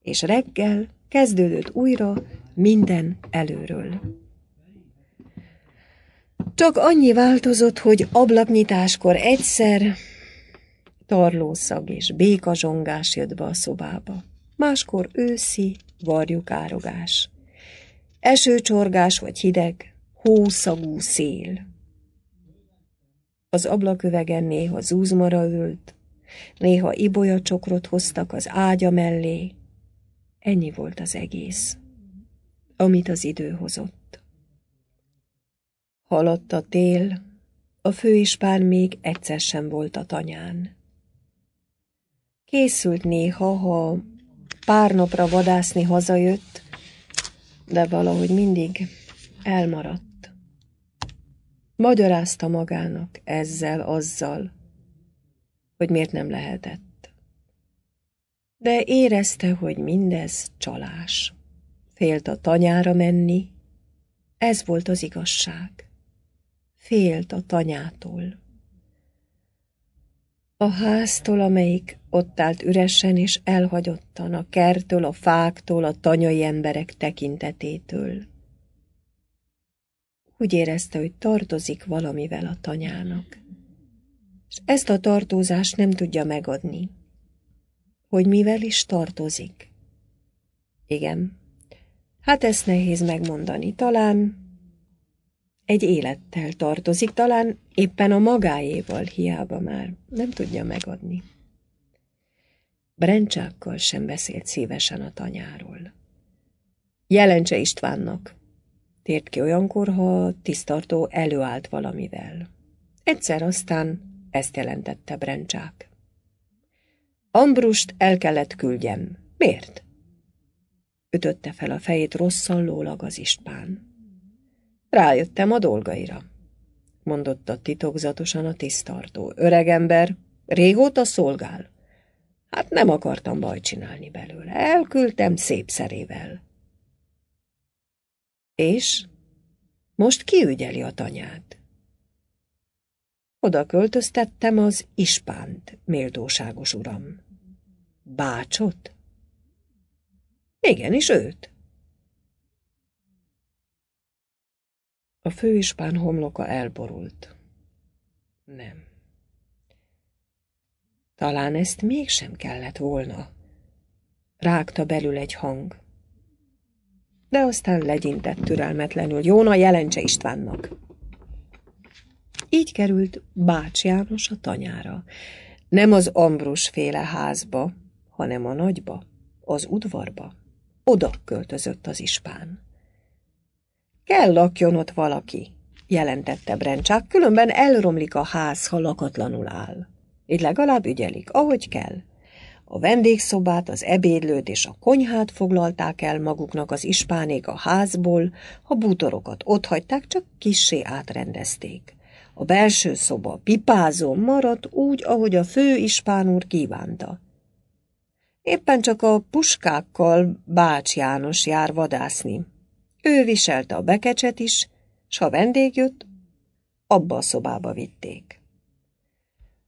[SPEAKER 1] És reggel kezdődött újra minden előről. Csak annyi változott, hogy ablaknyitáskor egyszer tarlószag és békazsongás jött be a szobába. Máskor őszi varjukárogás. Esőcsorgás vagy hideg, hószagú szél. Az ablaküvegen néha zúzmara ült, néha ibolyacsokrot hoztak az ágya mellé. Ennyi volt az egész, amit az idő hozott. Haladt a tél, a főispán még egyszer sem volt a tanyán. Készült néha, ha pár napra vadászni hazajött, de valahogy mindig elmaradt. Magyarázta magának ezzel, azzal, hogy miért nem lehetett. De érezte, hogy mindez csalás. Félt a tanyára menni, ez volt az igazság. Félt a tanyától. A háztól, amelyik ott állt üresen és elhagyottan a kertől, a fáktól, a tanyai emberek tekintetétől. Úgy érezte, hogy tartozik valamivel a tanyának és ezt a tartózást nem tudja megadni. Hogy mivel is tartozik? Igen. Hát ezt nehéz megmondani. Talán egy élettel tartozik, talán éppen a magáéval hiába már nem tudja megadni. Brencsákkal sem beszélt szívesen a tanyáról. Jelentse Istvánnak! Tért ki olyankor, ha tisztartó előállt valamivel. Egyszer aztán ezt jelentette Brencsák. Ambrust el kellett küldjem. Miért? Ütötte fel a fejét rosszallólag az ispán. Rájöttem a dolgaira, mondotta titokzatosan a tisztartó. Öregember, régóta szolgál. Hát nem akartam baj csinálni belőle. Elküldtem szép szerével. És? Most kiügyeli a tanyát? Oda költöztettem az ispánt, méltóságos uram. Bácsot? Igenis őt. A főispán homloka elborult. Nem. Talán ezt mégsem kellett volna. Rágta belül egy hang. De aztán legyintett türelmetlenül. Jóna jelentse Istvánnak. Így került Bács János a tanyára. Nem az Ambrus féle házba, hanem a nagyba, az udvarba. Oda költözött az ispán. Kell lakjon ott valaki, jelentette Brencsák, különben elromlik a ház, ha lakatlanul áll. Így legalább ügyelik, ahogy kell. A vendégszobát, az ebédlőt és a konyhát foglalták el maguknak az ispánék a házból, a bútorokat hagyták, csak kissé átrendezték. A belső szoba pipázó maradt úgy, ahogy a fő ispán úr kívánta. Éppen csak a puskákkal Bács János jár vadászni. Ő viselte a bekecset is, s ha vendég jött, abba a szobába vitték.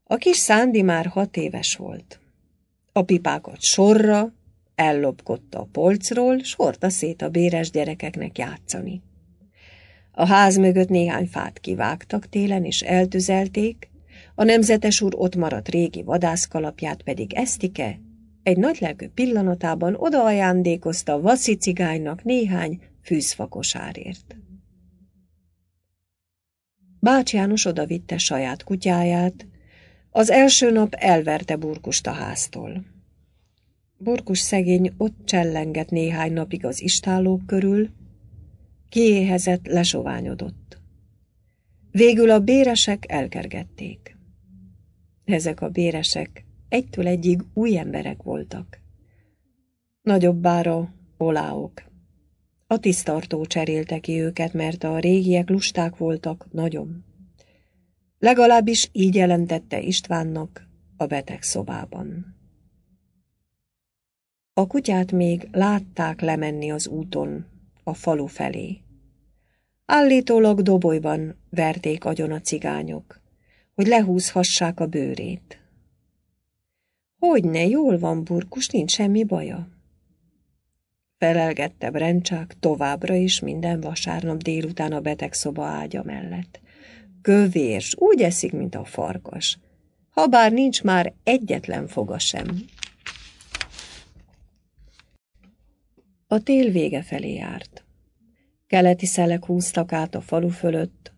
[SPEAKER 1] A kis Szándi már hat éves volt. A pipákat sorra, ellopkodta a polcról, s hordta szét a béres gyerekeknek játszani. A ház mögött néhány fát kivágtak télen és eltüzelték, a nemzetes úr ott maradt régi vadászkalapját pedig Esztike egy nagy nagylelkű pillanatában odaajándékozta a vaszi cigánynak néhány fűzfakosárért. Bács János odavitte saját kutyáját, az első nap elverte Burkust a háztól. Burkus szegény ott csellengett néhány napig az istálók körül, kiéhezett, lesoványodott. Végül a béresek elkergették. Ezek a béresek egytől egyig új emberek voltak. Nagyobbára oláok. A tisztartó cserélte ki őket, mert a régiek lusták voltak nagyon. Legalábbis így jelentette Istvánnak a beteg szobában. A kutyát még látták lemenni az úton, a falu felé. Állítólag dobolyban verték agyon a cigányok, hogy lehúzhassák a bőrét. Hogyne, jól van, burkus, nincs semmi baja. Felelgette Brencsák továbbra is minden vasárnap délután a betegszoba ágya mellett. Kövérs, úgy eszik, mint a farkas, habár nincs már egyetlen foga sem. A tél vége felé járt keleti szelek húztak át a falu fölött,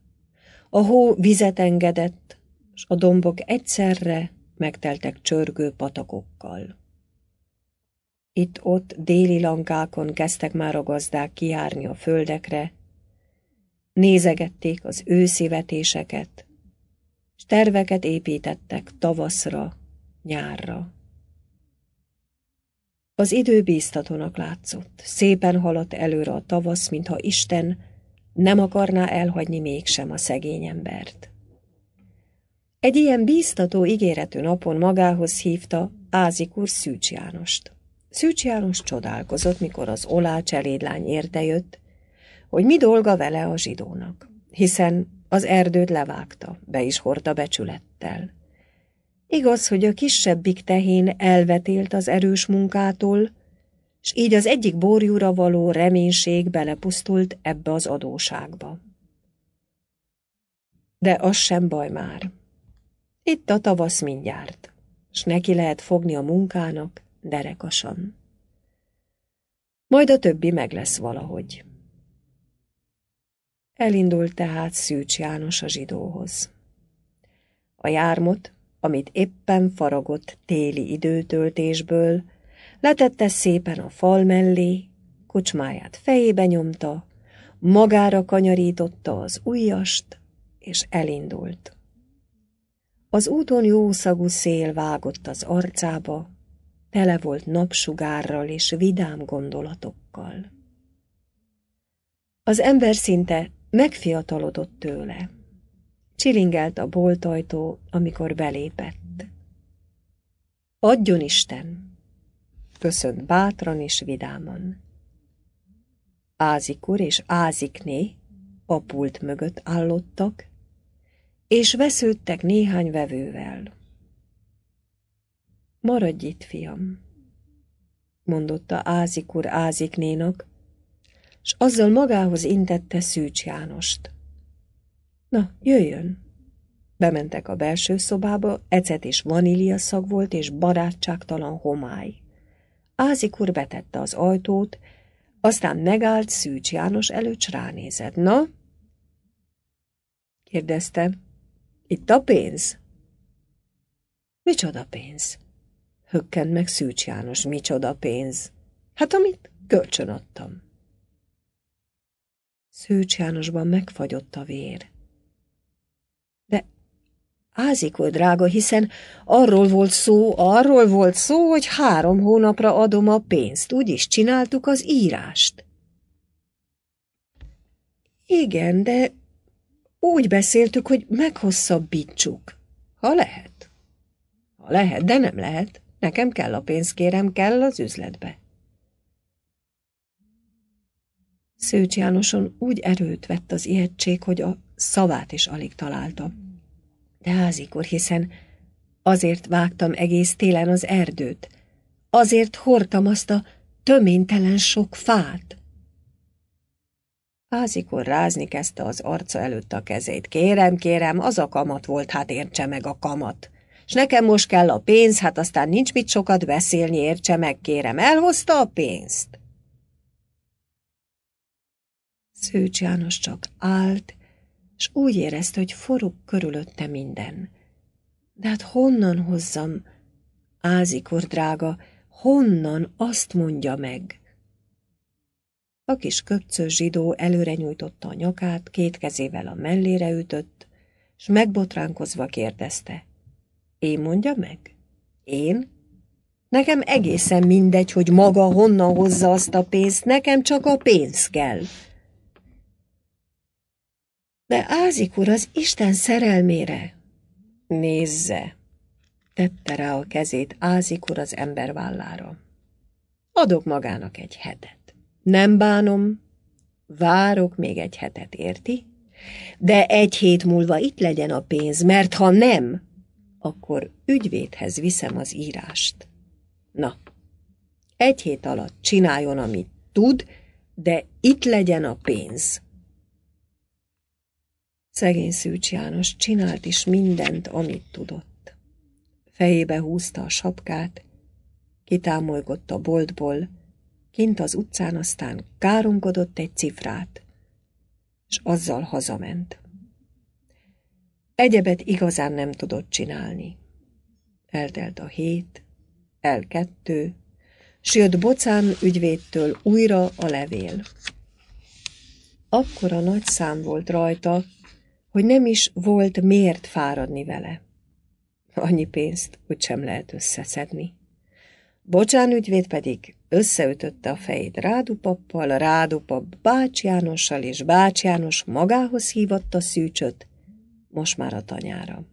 [SPEAKER 1] a hó vizet engedett, s a dombok egyszerre megteltek csörgő patakokkal. Itt-ott déli lankákon kezdtek már a gazdák kiárni a földekre, nézegették az őszi vetéseket, s terveket építettek tavaszra, nyárra. Az idő bíztatónak látszott. Szépen haladt előre a tavasz, mintha Isten nem akarná elhagyni mégsem a szegény embert. Egy ilyen bíztató ígéretű napon magához hívta Ázik úr Szűcs Jánost. Szűcs János csodálkozott, mikor az olá cselédlány értejött, hogy mi dolga vele a zsidónak, hiszen az erdőt levágta, be is hordta becsülettel. Igaz, hogy a kisebbik tehén elvetélt az erős munkától, s így az egyik borjúra való reménység belepusztult ebbe az adóságba. De az sem baj már. Itt a tavasz mindjárt, s neki lehet fogni a munkának derekasan. Majd a többi meg lesz valahogy. Elindult tehát Szűcs János a zsidóhoz. A jármot amit éppen faragott téli időtöltésből, letette szépen a fal mellé, kocsmáját fejébe nyomta, magára kanyarította az ujjast, és elindult. Az úton jószagú szél vágott az arcába, tele volt napsugárral és vidám gondolatokkal. Az ember szinte megfiatalodott tőle. Csilingelt a boltajtó, amikor belépett. Adjon Isten! Köszönt bátran és vidáman. Ázikur és Ázikné a pult mögött állottak, és vesződtek néhány vevővel. Maradj itt, fiam, mondotta Ázikur Áziknénak, s azzal magához intette Szűcs Jánost. Na, jöjjön! Bementek a belső szobába, ecet és vanília szag volt, és barátságtalan homály. Ázik úr betette az ajtót, aztán megállt Szűcs János előtt, ránézett. Na? kérdezte. Itt a pénz? Micsoda pénz? Hökkent meg Szűcs János. Micsoda pénz? Hát amit kölcsön adtam. Szűcs Jánosban megfagyott a vér. Ázikó drága, hiszen arról volt szó, arról volt szó, hogy három hónapra adom a pénzt, úgyis csináltuk az írást. Igen, de úgy beszéltük, hogy meghosszabbítsuk. Ha lehet. Ha lehet, de nem lehet. Nekem kell a pénz, kérem, kell az üzletbe. Szőcs Jánoson úgy erőt vett az ijegység, hogy a szavát is alig találta. Teázik úr, hiszen azért vágtam egész télen az erdőt, azért hordtam azt a töménytelen sok fát. Házikor rázni kezdte az arca előtt a kezét. Kérem, kérem, az a kamat volt, hát értse meg a kamat. S nekem most kell a pénz, hát aztán nincs mit sokat beszélni, értse meg, kérem, elhozta a pénzt. Szőcs János csak állt és úgy érezte, hogy forog körülötte minden. De hát honnan hozzam? Ázikor, drága, honnan azt mondja meg? A kis köpcő zsidó előre nyújtotta a nyakát, két kezével a mellére ütött, és megbotránkozva kérdezte. Én mondja meg? Én? Nekem egészen mindegy, hogy maga honnan hozza azt a pénzt, nekem csak a pénz kell de ázik úr az Isten szerelmére. Nézze! Tette rá a kezét ázik úr az ember vállára. Adok magának egy hetet. Nem bánom, várok még egy hetet, érti? De egy hét múlva itt legyen a pénz, mert ha nem, akkor ügyvédhez viszem az írást. Na, egy hét alatt csináljon, amit tud, de itt legyen a pénz. Szegény Szűcs János csinált is mindent, amit tudott. Fejébe húzta a sapkát, kitámolgott a boltból, kint az utcán aztán káromkodott egy cifrát, és azzal hazament. Egyebet igazán nem tudott csinálni. Eltelt a hét, el kettő, s jött Bocán ügyvédtől újra a levél. Akkora nagy szám volt rajta, hogy nem is volt miért fáradni vele. Annyi pénzt úgysem lehet összeszedni. Bocsán ügyvéd pedig összeütötte a fejét rádupappal, rádupap Bács Jánossal, és Bács János magához hívatta Szűcsöt, most már a tanyára.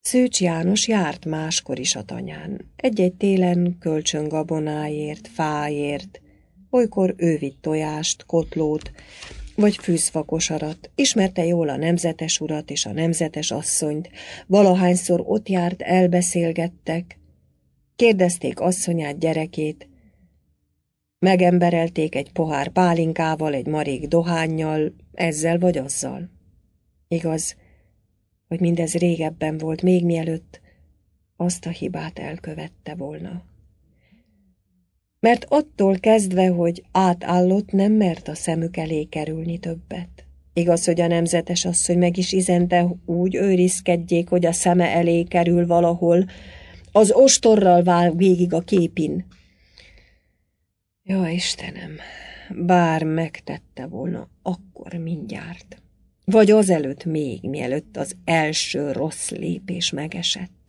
[SPEAKER 1] Szűcs János járt máskor is a tanyán, egy-egy télen kölcsöngabonáért, fáért, olykor ő vitt tojást, kotlót, vagy fűszfakos arat. Ismerte jól a nemzetes urat és a nemzetes asszonyt. Valahányszor ott járt, elbeszélgettek. Kérdezték asszonyát, gyerekét. Megemberelték egy pohár pálinkával, egy marék dohányjal, ezzel vagy azzal. Igaz, hogy mindez régebben volt, még mielőtt azt a hibát elkövette volna mert attól kezdve, hogy átállott, nem mert a szemük elé kerülni többet. Igaz, hogy a nemzetes asszony meg is izente úgy őrizkedjék, hogy a szeme elé kerül valahol, az ostorral vál végig a képin. Ja, Istenem, bár megtette volna, akkor mindjárt. Vagy azelőtt még, mielőtt az első rossz lépés megesett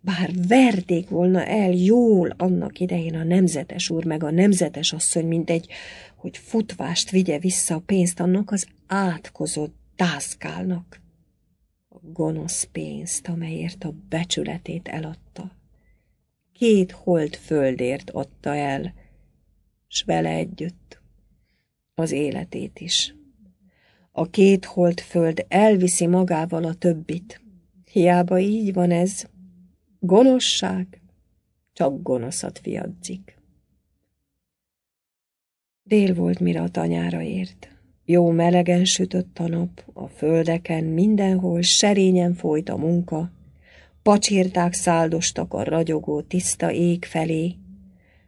[SPEAKER 1] bár verték volna el jól annak idején a nemzetes úr meg a nemzetes asszony, mint egy, hogy futvást vigye vissza a pénzt annak az átkozott tászkálnak. A gonosz pénzt, amelyért a becsületét eladta. Két hold földért adta el, s vele együtt az életét is. A két hold föld elviszi magával a többit. Hiába így van ez, Gonoszság csak gonoszat viadzik. Dél volt, mire a tanyára ért. Jó melegen sütött a nap, a földeken mindenhol serényen folyt a munka, pacsírták száldostak a ragyogó tiszta ég felé,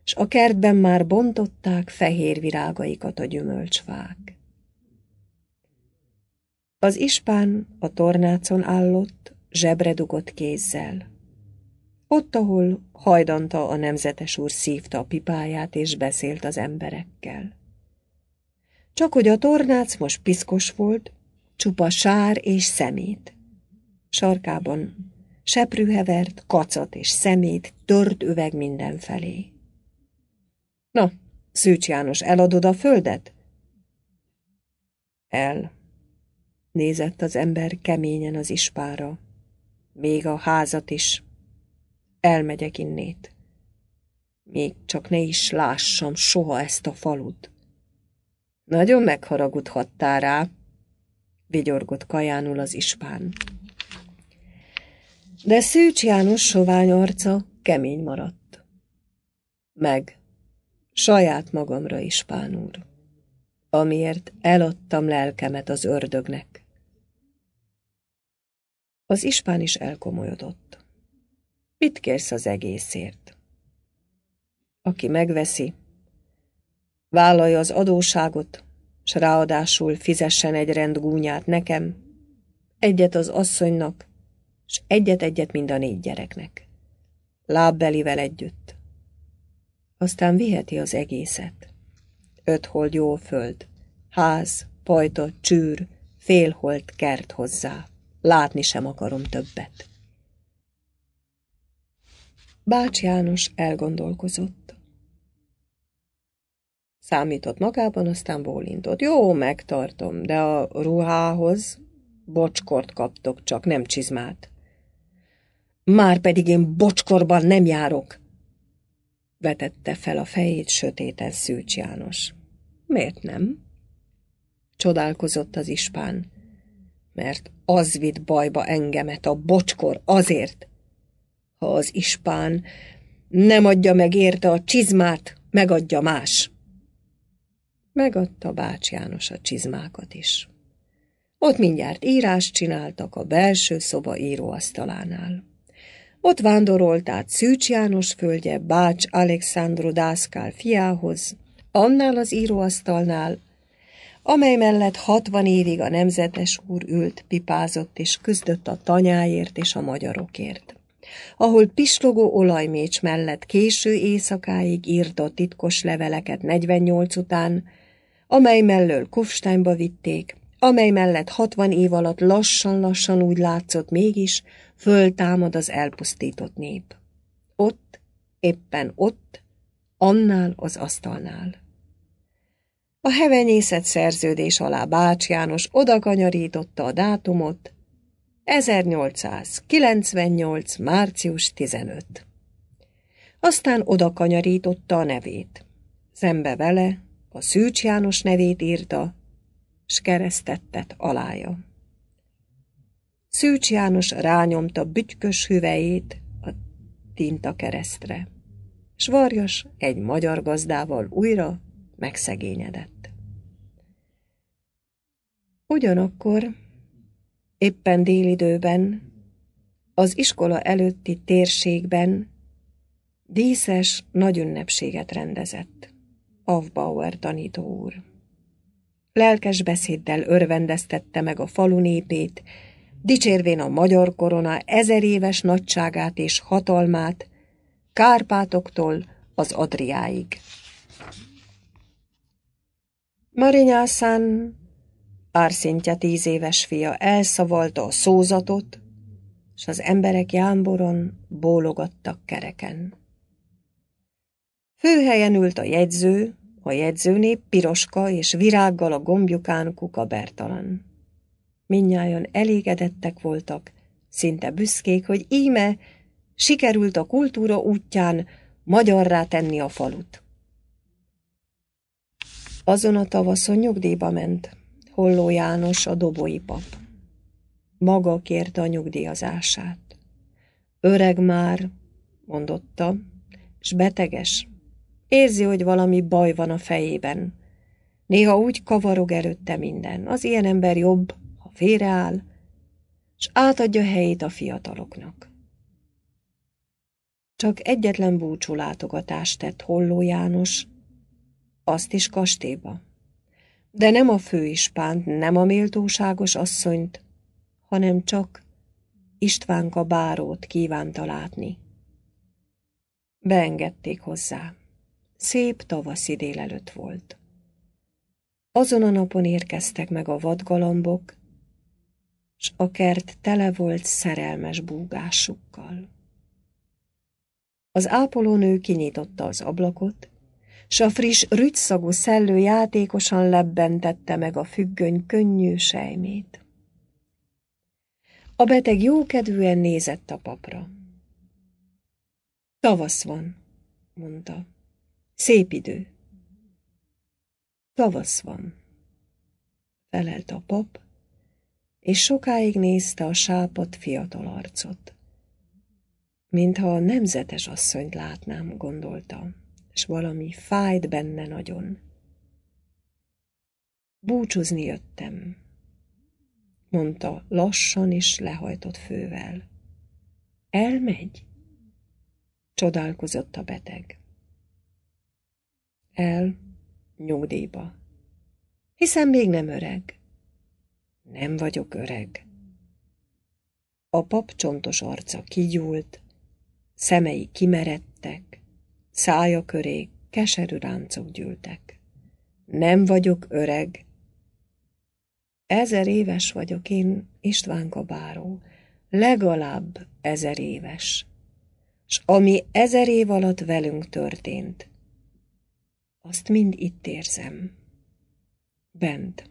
[SPEAKER 1] s a kertben már bontották fehér virágaikat a gyümölcsfák. Az ispán a tornácon állott, zsebre dugott kézzel. Ott, ahol hajdanta a nemzetes úr szívta a pipáját és beszélt az emberekkel. Csak hogy a tornác most piszkos volt, csupa sár és szemét. Sarkában seprűhevert, kacat és szemét, tört üveg mindenfelé. Na, Szűcs János, eladod a földet? El. Nézett az ember keményen az ispára. Még a házat is. Elmegyek innét. Még csak ne is lássam soha ezt a falut. Nagyon megharagudhattál rá, vigyorgott kajánul az ispán. De Szűcs János sovány arca kemény maradt. Meg, saját magamra is, pán úr, amiért eladtam lelkemet az ördögnek. Az ispán is elkomolyodott. Mit kérsz az egészért? Aki megveszi, vállalja az adóságot, s ráadásul fizessen egy rend gúnyát nekem, egyet az asszonynak, s egyet-egyet mind a négy gyereknek. Lábbelivel együtt. Aztán viheti az egészet. Öt hold jó föld, ház, pajta, csűr, félhold kert hozzá. Látni sem akarom többet. Bács János elgondolkozott. Számított magában, aztán bólintott. Jó, megtartom, de a ruhához bocskort kaptok, csak nem csizmát. Már pedig én bocskorban nem járok, vetette fel a fejét sötéten Szűcs János. Miért nem? Csodálkozott az ispán. Mert az vitt bajba engemet a bocskor azért, ha az ispán nem adja meg érte a csizmát, megadja más. Megadta Bács János a csizmákat is. Ott mindjárt írást csináltak a belső szoba íróasztalánál. Ott vándorolt át Szűcs János földje Bács Alexandro Dászkál fiához, annál az íróasztalnál, amely mellett hatvan évig a nemzetes úr ült, pipázott és küzdött a tanyáért és a magyarokért ahol pislogó olajmécs mellett késő éjszakáig írtott titkos leveleket 48 után, amely mellől Kufsteinba vitték, amely mellett 60 év alatt lassan-lassan úgy látszott mégis, föltámad az elpusztított nép. Ott, éppen ott, annál az asztalnál. A hevenyészet szerződés alá Bács János odakanyarította a dátumot, 1898. március 15. Aztán odakanyarította a nevét. Szembe vele a Szűcs János nevét írta, s keresztettet alája. Szűcs János rányomta bütykös hüvejét a tinta keresztre. varjas egy magyar gazdával újra megszegényedett. Ugyanakkor Éppen délidőben, az iskola előtti térségben díszes nagy ünnepséget rendezett. Avbauer tanító úr. Lelkes beszéddel örvendeztette meg a falu népét, dicsérvén a magyar korona ezer éves nagyságát és hatalmát, Kárpátoktól az Adriáig. Marinyászán Árszintja tíz éves fia elszavalta a szózatot, s az emberek jámboron bólogattak kereken. Főhelyen ült a jegyző, a jegyzőnép piroska és virággal a gombjukán kukabertalan. Minnyáján elégedettek voltak, szinte büszkék, hogy íme sikerült a kultúra útján magyarrá tenni a falut. Azon a tavaszon nyugdíjba ment, Holló János a dobói pap. Maga kérte a nyugdíjazását. Öreg már, mondotta, és beteges. Érzi, hogy valami baj van a fejében. Néha úgy kavarog előtte minden. Az ilyen ember jobb, ha félreáll, és átadja helyét a fiataloknak. Csak egyetlen búcsú látogatást tett Holló János, azt is kastélyba de nem a főispánt, nem a méltóságos asszonyt, hanem csak Istvánka bárót kívánta látni. Beengedték hozzá. Szép tavaszi délelőtt volt. Azon a napon érkeztek meg a vadgalambok, s a kert tele volt szerelmes búgásukkal. Az ápolónő kinyitotta az ablakot, s a friss, rügyszagú szellő játékosan lebbentette meg a függöny könnyű sejmét. A beteg jókedvűen nézett a papra. Tavasz van, mondta. Szép idő. Tavasz van, felelt a pap, és sokáig nézte a sápat fiatal arcot. Mintha a nemzetes asszonyt látnám, gondolta és valami fájt benne nagyon. Búcsúzni jöttem, mondta lassan és lehajtott fővel. Elmegy? Csodálkozott a beteg. El, nyugdíjba. Hiszen még nem öreg. Nem vagyok öreg. A pap csontos arca kigyúlt, szemei kimeredtek, szája köré keserű ráncok gyűltek. Nem vagyok öreg. Ezer éves vagyok én, Istvánka báró, legalább ezer éves. S ami ezer év alatt velünk történt, azt mind itt érzem. Bent.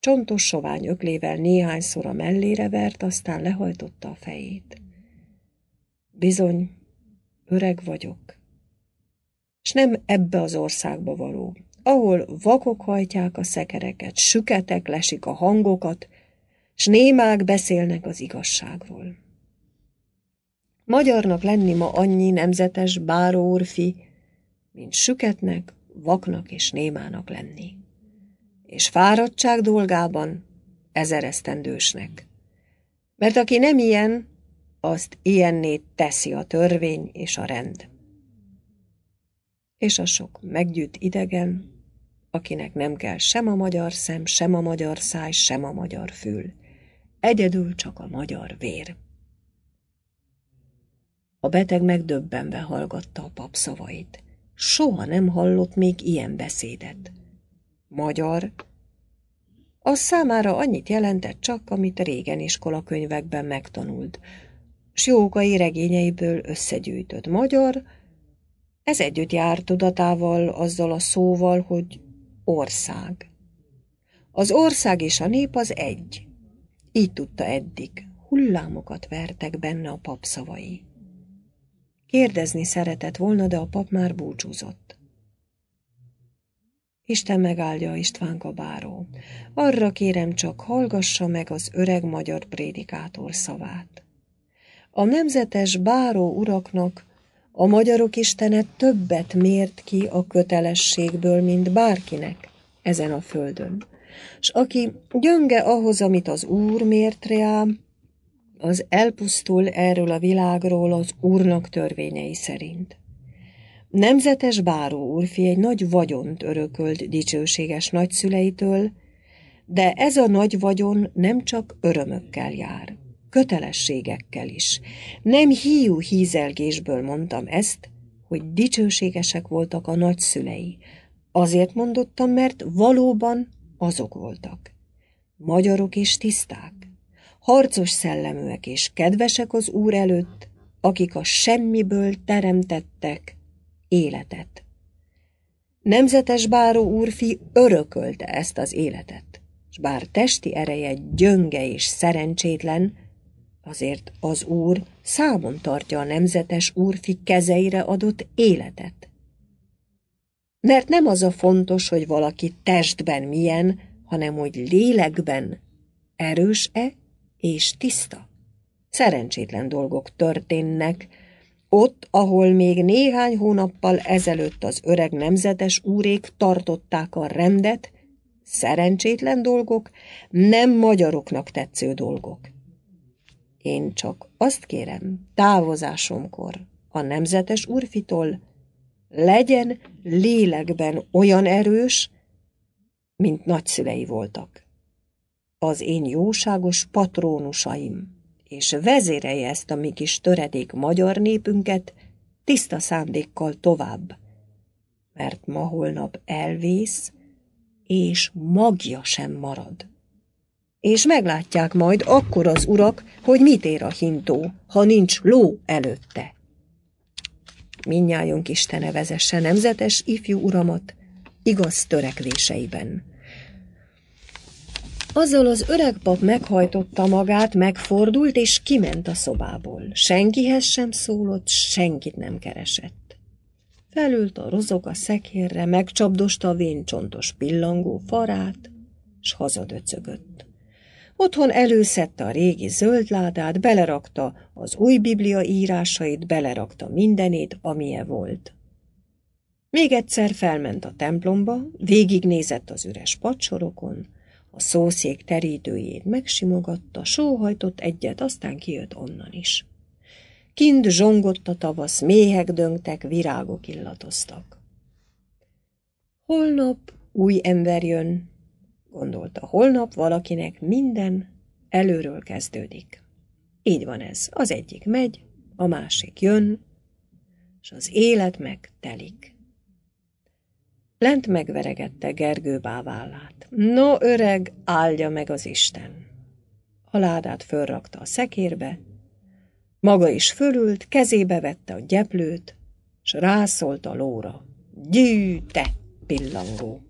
[SPEAKER 1] Csontos sovány öklével néhányszor a mellére vert, aztán lehajtotta a fejét. Bizony, öreg vagyok. És nem ebbe az országba való, ahol vakok hajtják a szekereket, süketek lesik a hangokat, s némák beszélnek az igazságról. Magyarnak lenni ma annyi nemzetes báróorfi, mint süketnek, vaknak és némának lenni. És fáradtság dolgában ezeresztendősnek. Mert aki nem ilyen, azt ilyenné teszi a törvény és a rend. És a sok meggyűjt idegen, akinek nem kell sem a magyar szem, sem a magyar száj, sem a magyar fül. Egyedül csak a magyar vér. A beteg megdöbbenve hallgatta a pap szavait. Soha nem hallott még ilyen beszédet. Magyar. Az számára annyit jelentett csak, amit régen iskolakönyvekben megtanult – s jógai regényeiből összegyűjtött magyar, ez együtt jár tudatával azzal a szóval, hogy ország. Az ország és a nép az egy. Így tudta eddig, hullámokat vertek benne a pap szavai. Kérdezni szeretett volna, de a pap már búcsúzott. Isten megáldja István Kabáró. Arra kérem csak, hallgassa meg az öreg magyar prédikátor szavát. A nemzetes báró uraknak a magyarok istene többet mért ki a kötelességből, mint bárkinek ezen a földön. S aki gyönge ahhoz, amit az Úr mért rá, az elpusztul erről a világról az Úrnak törvényei szerint. Nemzetes báró úrfi egy nagy vagyont örökölt dicsőséges nagyszüleitől, de ez a nagy vagyon nem csak örömökkel jár kötelességekkel is. Nem hiú hízelgésből mondtam ezt, hogy dicsőségesek voltak a nagyszülei. Azért mondottam, mert valóban azok voltak. Magyarok és tiszták, harcos szelleműek és kedvesek az Úr előtt, akik a semmiből teremtettek életet. Nemzetes báró úrfi örökölte ezt az életet, s bár testi ereje gyönge és szerencsétlen, Azért az Úr számon tartja a nemzetes úrfi kezeire adott életet. Mert nem az a fontos, hogy valaki testben milyen, hanem hogy lélekben erős-e és tiszta. Szerencsétlen dolgok történnek, ott, ahol még néhány hónappal ezelőtt az öreg nemzetes úrék tartották a rendet, szerencsétlen dolgok, nem magyaroknak tetsző dolgok. Én csak azt kérem, távozásomkor a nemzetes urfitól legyen lélekben olyan erős, mint nagyszülei voltak. Az én jóságos patrónusaim, és vezérei ezt a mi kis töredék magyar népünket tiszta szándékkal tovább, mert ma holnap elvész, és magja sem marad és meglátják majd akkor az urak, hogy mit ér a hintó, ha nincs ló előtte. Minnyájunk Istene vezesse nemzetes ifjú uramat igaz törekvéseiben. Azzal az öreg pap meghajtotta magát, megfordult, és kiment a szobából. Senkihez sem szólott, senkit nem keresett. Felült a rozog a szekérre, megcsapdosta a véncsontos pillangó farát, s hazadöcögött. Otthon előszedte a régi zöld ládát, belerakta az új biblia írásait, belerakta mindenét, amilyen volt. Még egyszer felment a templomba, végignézett az üres padsorokon, a szószék terítőjét megsimogatta, sóhajtott egyet, aztán kijött onnan is. Kind zsongott a tavasz, méhek döngtek, virágok illatoztak. Holnap új ember jön, gondolta, holnap valakinek minden előről kezdődik. Így van ez. Az egyik megy, a másik jön, és az élet meg telik. Lent megveregette Gergő bávállát. No, öreg, áldja meg az Isten! A ládát fölrakta a szekérbe, maga is fölült, kezébe vette a gyeplőt, s rászólt a lóra. Gyűjte, pillangó!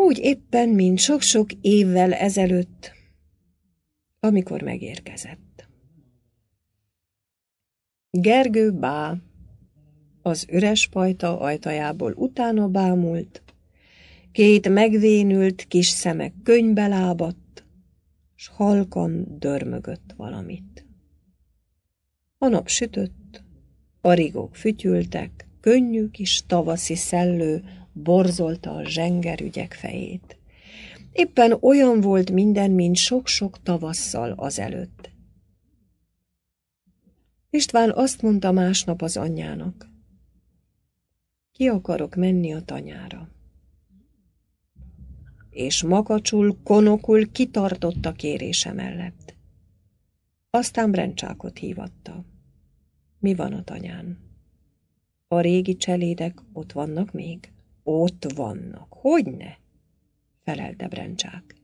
[SPEAKER 1] Úgy éppen, mint sok-sok évvel ezelőtt, amikor megérkezett. Gergő bá az üres pajta ajtajából utána bámult, két megvénült kis szemek könybe lábadt, s halkan dörmögött valamit. A nap sütött, a rigók fütyültek, könnyű kis tavaszi szellő borzolta a zsenger ügyek fejét. Éppen olyan volt minden, mint sok-sok tavasszal azelőtt. István azt mondta másnap az anyjának. Ki akarok menni a tanyára. És makacsul, konokul kitartott a kérése mellett. Aztán Brencsákot hívatta. Mi van a tanyán? A régi cselédek ott vannak még? Ott vannak, Hogy ne? – felelte Brencsák.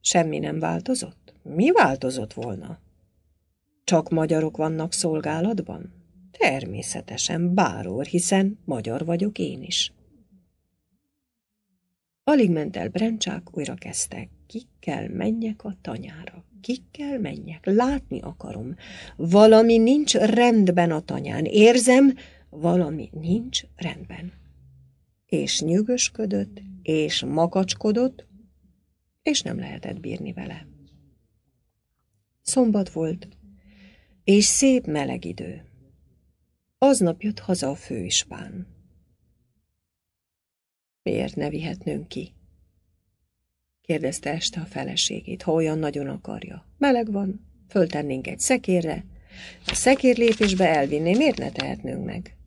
[SPEAKER 1] Semmi nem változott? Mi változott volna? Csak magyarok vannak szolgálatban? Természetesen, báror, hiszen magyar vagyok én is. Alig ment el Brencsák, újra kezdte. Kikkel menjek a tanyára? Kikkel menjek? Látni akarom. Valami nincs rendben a tanyán. Érzem, valami nincs rendben és nyűgösködött, és makacskodott, és nem lehetett bírni vele. Szombat volt, és szép meleg idő. Aznap jött haza a főispán. Miért ne vihetnünk ki? kérdezte este a feleségét, ha olyan nagyon akarja. Meleg van, föltennénk egy szekérre, a szekér lépésbe elvinné, miért ne tehetnünk meg?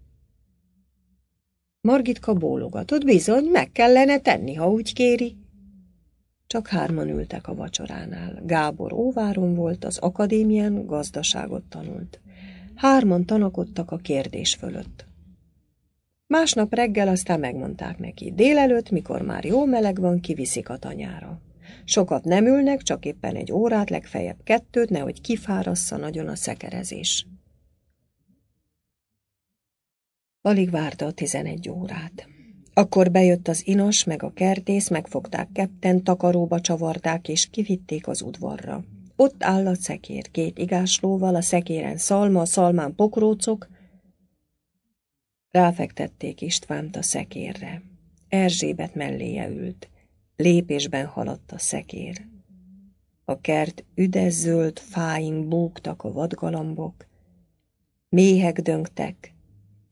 [SPEAKER 1] Margitka bólogatott, bizony, meg kellene tenni, ha úgy kéri. Csak hárman ültek a vacsoránál. Gábor óváron volt, az akadémián gazdaságot tanult. Hárman tanakodtak a kérdés fölött. Másnap reggel aztán megmondták neki, délelőtt, mikor már jó meleg van, kiviszik a tanyára. Sokat nem ülnek, csak éppen egy órát, legfeljebb kettőt, nehogy kifárassza nagyon a szekerezés. Alig várta a tizenegy órát. Akkor bejött az inas, meg a kertész, megfogták ketten, takaróba csavarták, és kivitték az udvarra. Ott áll a szekér, két igáslóval, a szekéren szalma, a szalmán pokrócok. Ráfektették Istvánt a szekérre. Erzsébet melléje ült. Lépésben haladt a szekér. A kert üdes zöld fáin búgtak a vadgalambok. Méhek döngtek,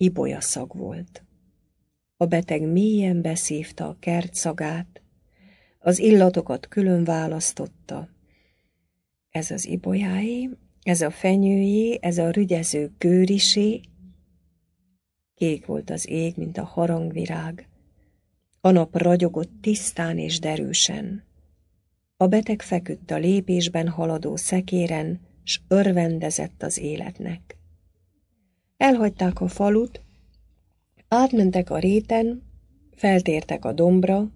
[SPEAKER 1] ibolyaszag volt. A beteg mélyen beszívta a kert szagát, az illatokat külön választotta. Ez az ibolyáé, ez a fenyőjé, ez a rügyező kőrisé. Kék volt az ég, mint a harangvirág. A nap ragyogott tisztán és derűsen. A beteg feküdt a lépésben haladó szekéren, s örvendezett az életnek. Elhagyták a falut, átmentek a réten, feltértek a dombra,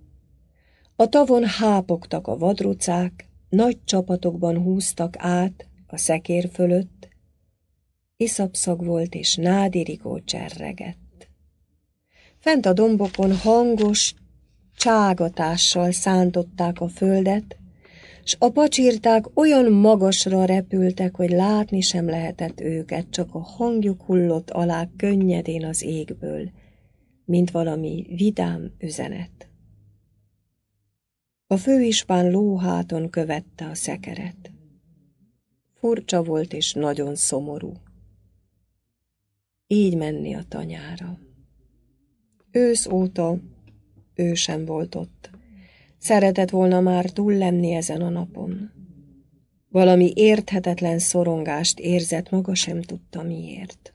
[SPEAKER 1] a tavon hápogtak a vadrucák, nagy csapatokban húztak át a szekér fölött, iszapszag volt és nádirigó cserregett. Fent a dombokon hangos cságatással szántották a földet, s a pacsírták olyan magasra repültek, hogy látni sem lehetett őket, csak a hangjuk hullott alá könnyedén az égből, mint valami vidám üzenet. A főispán lóháton követte a szekeret. Furcsa volt és nagyon szomorú. Így menni a tanyára. Ősz óta ő sem volt ott. Szeretett volna már túl lenni ezen a napon. Valami érthetetlen szorongást érzett, maga sem tudta miért.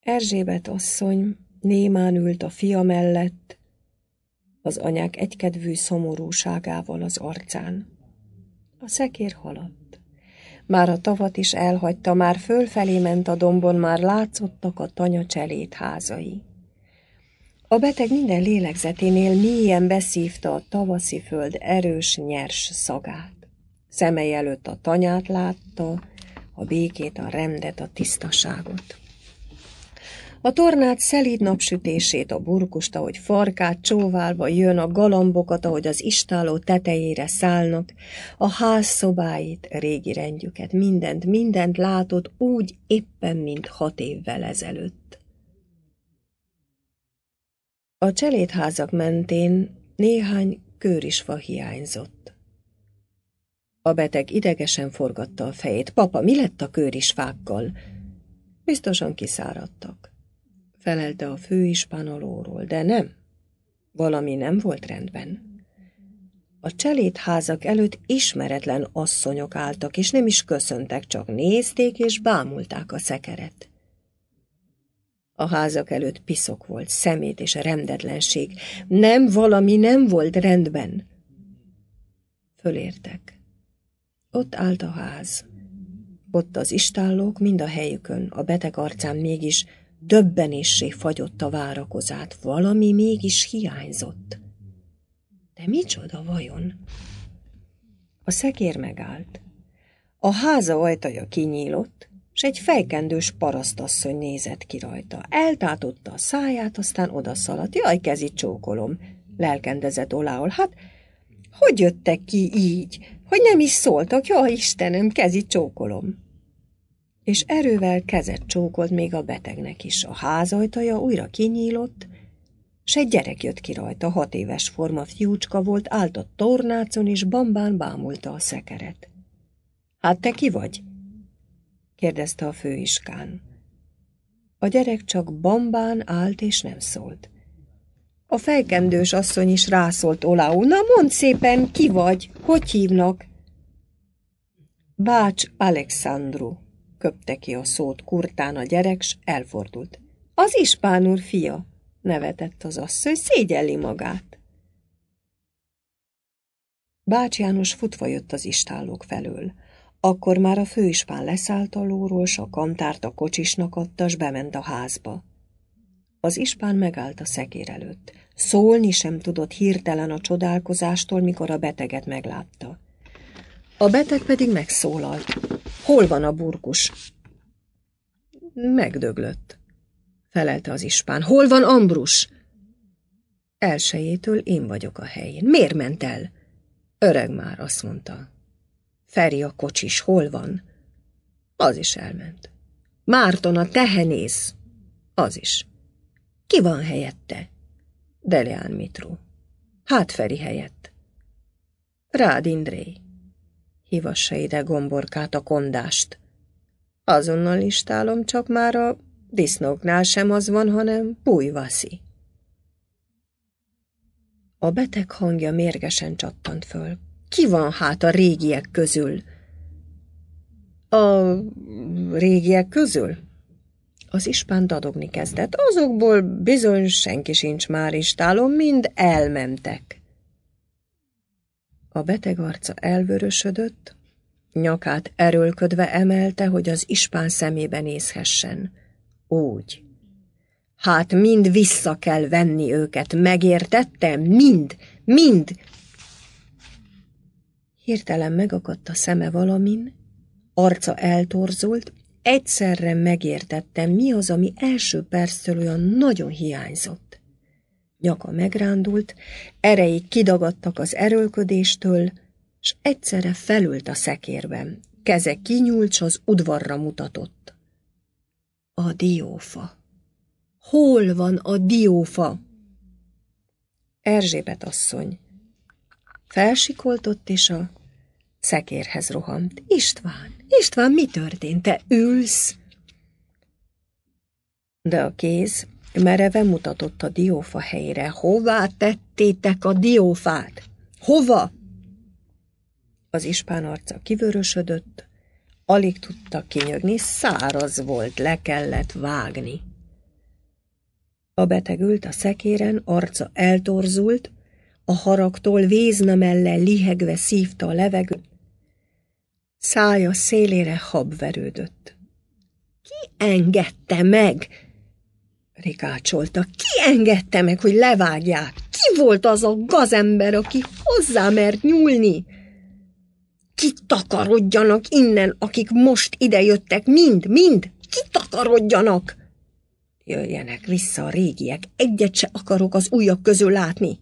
[SPEAKER 1] Erzsébet asszony némán ült a fia mellett, az anyák egykedvű szomorúságával az arcán. A szekér haladt. Már a tavat is elhagyta, már fölfelé ment a dombon, már látszottak a tanya cselét házai. A beteg minden lélegzeténél mélyen beszívta a tavaszi föld erős, nyers szagát. Szemei előtt a tanyát látta, a békét, a rendet, a tisztaságot. A tornát szelíd napsütését, a burkust, ahogy farkát csóválva jön, a galambokat, ahogy az istáló tetejére szállnak, a ház szobáit, régi rendjüket, mindent, mindent látott úgy éppen, mint hat évvel ezelőtt. A cselédházak mentén néhány kőrisfa hiányzott. A beteg idegesen forgatta a fejét. Papa, mi lett a kőrisfákkal? Biztosan kiszáradtak. Felelte a főispánolóról, de nem. Valami nem volt rendben. A cselédházak előtt ismeretlen asszonyok álltak, és nem is köszöntek, csak nézték és bámulták a szekeret. A házak előtt piszok volt, szemét és rendetlenség. Nem valami nem volt rendben. Fölértek. Ott állt a ház. Ott az istállók mind a helyükön, a beteg arcán mégis döbbenéssé fagyott a várakozát. Valami mégis hiányzott. De micsoda vajon? A szekér megállt. A háza ajtaja kinyílott, s egy fejkendős parasztasszony nézett ki rajta. Eltátotta a száját, aztán odaszaladt. Jaj, kezit csókolom, lelkendezett Oláol. Hát, hogy jöttek ki így? Hogy nem is szóltak? Jaj, Istenem, kezit csókolom. És erővel kezet csókolt még a betegnek is. A házajtaja újra kinyílott, s egy gyerek jött ki rajta, hat éves forma fiúcska volt, állt a tornácon, és bambán bámulta a szekeret. Hát te ki vagy? kérdezte a főiskán. A gyerek csak bambán állt és nem szólt. A felkendős asszony is rászólt Oláú, na mond szépen, ki vagy, hogy hívnak? Bács Alexandru, köpte ki a szót kurtán a gyerek, s elfordult. Az ispán úr fia, nevetett az asszony, szégyelli magát. Bács János futva jött az istállók felől. Akkor már a főispán leszállt a lóról, s a kantárt a kocsisnak adta, s bement a házba. Az ispán megállt a szekér előtt. Szólni sem tudott hirtelen a csodálkozástól, mikor a beteget meglátta. A beteg pedig megszólalt. Hol van a burkus? Megdöglött, felelte az ispán. Hol van Ambrus? Elsőjétől én vagyok a helyén. Miért ment el? Öreg már, azt mondta. Feri a kocsis, hol van? Az is elment. Márton a tehenész. Az is. Ki van helyette? Deleán Mitru. Hát Feri helyett. Rád Indré. Hívassa ide gomborkát a kondást. Azonnal listálom, csak már a disznóknál sem az van, hanem bújvaszi. A beteg hangja mérgesen csattant föl. Ki van hát a régiek közül? A régiek közül? Az ispán dadogni kezdett. Azokból bizony senki sincs már istálon, mind elmentek. A beteg arca elvörösödött, nyakát erőlködve emelte, hogy az ispán szemébe nézhessen. Úgy. Hát mind vissza kell venni őket, megértette? Mind, mind, Hirtelen megakadt a szeme valamin, arca eltorzult, egyszerre megértettem, mi az, ami első perctől olyan nagyon hiányzott. Nyaka megrándult, erei kidagadtak az erőlködéstől, s egyszerre felült a szekérben, keze kinyúlt, s az udvarra mutatott. A diófa. Hol van a diófa? Erzsébet asszony, Felsikoltott, és a szekérhez rohant. István, István, mi történt? Te ülsz? De a kéz mereve mutatott a diófa helyére. Hová tettétek a diófát? Hova? Az ispán arca kivörösödött, alig tudta kinyögni, száraz volt, le kellett vágni. A beteg ült a szekéren, arca eltorzult, a haragtól vézna mellé lihegve szívta a levegő. Szája szélére habverődött. Ki engedte meg? Rikácsolta. Ki engedte meg, hogy levágják? Ki volt az a gazember, aki hozzá mert nyúlni? takarodjanak innen, akik most idejöttek, mind, mind, takarodjanak? Jöjjenek vissza a régiek, egyet se akarok az újak közül látni.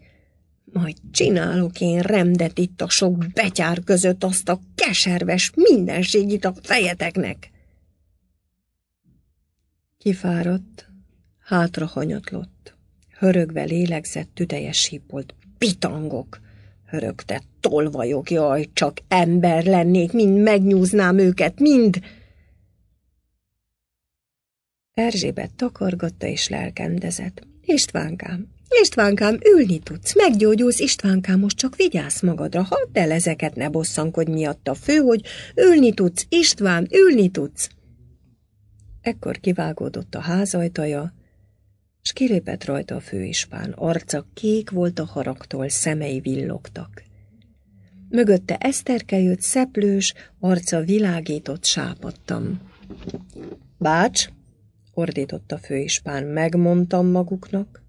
[SPEAKER 1] Majd csinálok én rendet itt a sok betyár között azt a keserves mindenségit a fejeteknek. Kifáradt, hátrahanyatlott, hörögve lélegzett tüdejes hípolt pitangok, hörögte, tolvajok, jaj, csak ember lennék, mind megnyúznám őket, mind... Erzsébet takargatta és lelkendezett. Istvánkám, Istvánkám, ülni tudsz, meggyógyulsz, Istvánkám, most csak vigyázz magadra, hadd el ezeket, ne bosszankodj miatta, fő, hogy ülni tudsz, István, ülni tudsz. Ekkor kivágódott a házajtaja, s kilépett rajta a főispán, arca kék volt a haraktól, szemei villogtak. Mögötte Eszterke jött szeplős, arca világított sápadtam. Bács, ordított a főispán, megmondtam maguknak,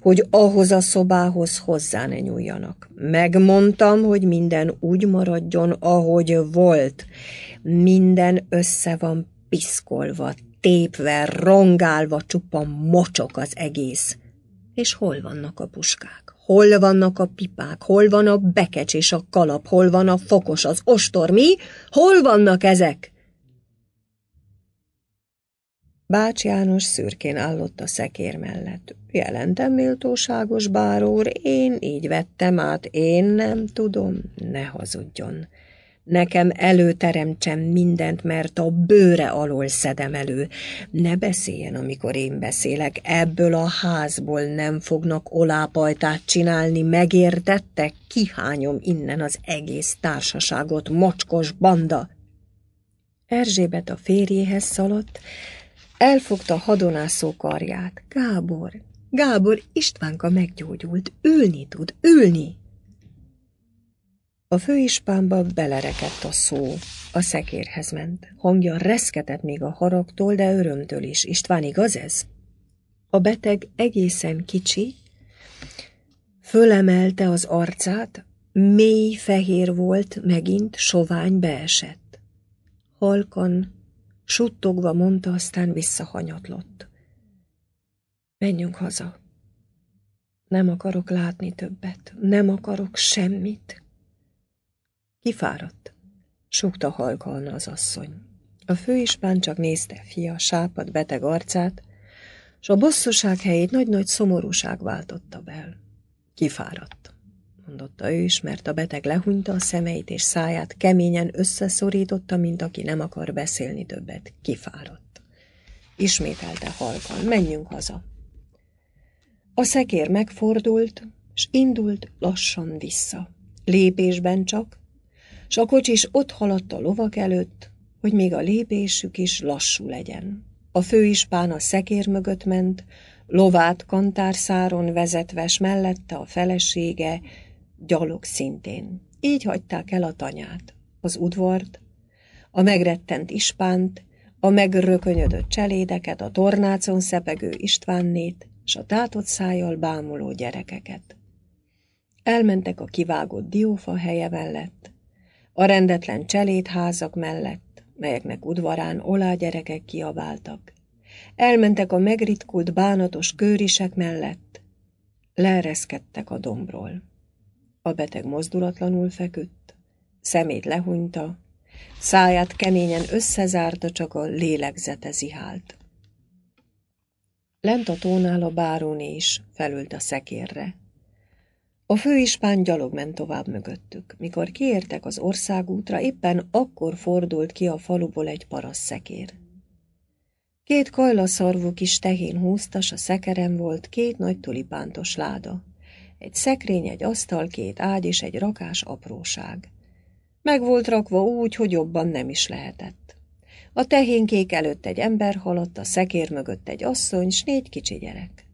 [SPEAKER 1] hogy ahhoz a szobához hozzá ne nyúljanak. Megmondtam, hogy minden úgy maradjon, ahogy volt. Minden össze van piszkolva, tépve, rongálva, csupa mocsok az egész. És hol vannak a puskák? Hol vannak a pipák? Hol van a bekecs és a kalap? Hol van a fokos, az ostor? Mi? Hol vannak ezek? Bács János szürkén állott a szekér mellett. Jelentem, méltóságos bárór, én így vettem át, én nem tudom, ne hazudjon. Nekem előteremtsem mindent, mert a bőre alól szedem elő. Ne beszéljen, amikor én beszélek, ebből a házból nem fognak olápajtát csinálni, Megértette? Kihányom innen az egész társaságot, mocskos banda! Erzsébet a férjéhez szaladt, Elfogta hadonászó karját. Gábor, Gábor, Istvánka meggyógyult, ülni tud, ülni! A főispánba belerekedt a szó. A szekérhez ment. Hangja reszketett még a haragtól, de örömtől is. István, igaz ez? A beteg egészen kicsi, fölemelte az arcát, mély fehér volt, megint sovány beesett. Halkan Suttogva mondta, aztán visszahanyatlott. Menjünk haza. Nem akarok látni többet, nem akarok semmit. Kifáradt, súgta halkalna az asszony. A főispán csak nézte fia sápad beteg arcát, s a bosszúság helyét nagy-nagy szomorúság váltotta bel. Kifáradt mondotta ő is, mert a beteg lehúnyta a szemeit és száját, keményen összeszorította, mint aki nem akar beszélni többet. Kifáradt. Ismételte halkan, menjünk haza. A szekér megfordult, s indult lassan vissza. Lépésben csak, s a kocsis ott haladt a lovak előtt, hogy még a lépésük is lassú legyen. A főispán a szekér mögött ment, lovát kantárszáron vezetves mellette a felesége, gyalog szintén. Így hagyták el a tanyát, az udvart, a megrettent ispánt, a megrökönyödött cselédeket, a tornácon szepegő Istvánnét, s a tátott szájjal bámuló gyerekeket. Elmentek a kivágott diófa helye mellett, a rendetlen cselédházak mellett, melyeknek udvarán olá gyerekek kiabáltak. Elmentek a megritkult bánatos kőrisek mellett, leereszkedtek a dombról. A beteg mozdulatlanul feküdt, szemét lehunyta, száját keményen összezárta, csak a lélegzete zihált. Lent a tónál a báróné is felült a szekérre. A főispán gyalog ment tovább mögöttük. Mikor kiértek az országútra, éppen akkor fordult ki a faluból egy parasz szekér. Két kajlaszarvú kis tehén húztas a szekeren volt két nagy tulipántos láda egy szekrény, egy asztal, két ágy és egy rakás apróság. Meg volt rakva úgy, hogy jobban nem is lehetett. A tehénkék előtt egy ember haladt, a szekér mögött egy asszony, s négy kicsi gyerek.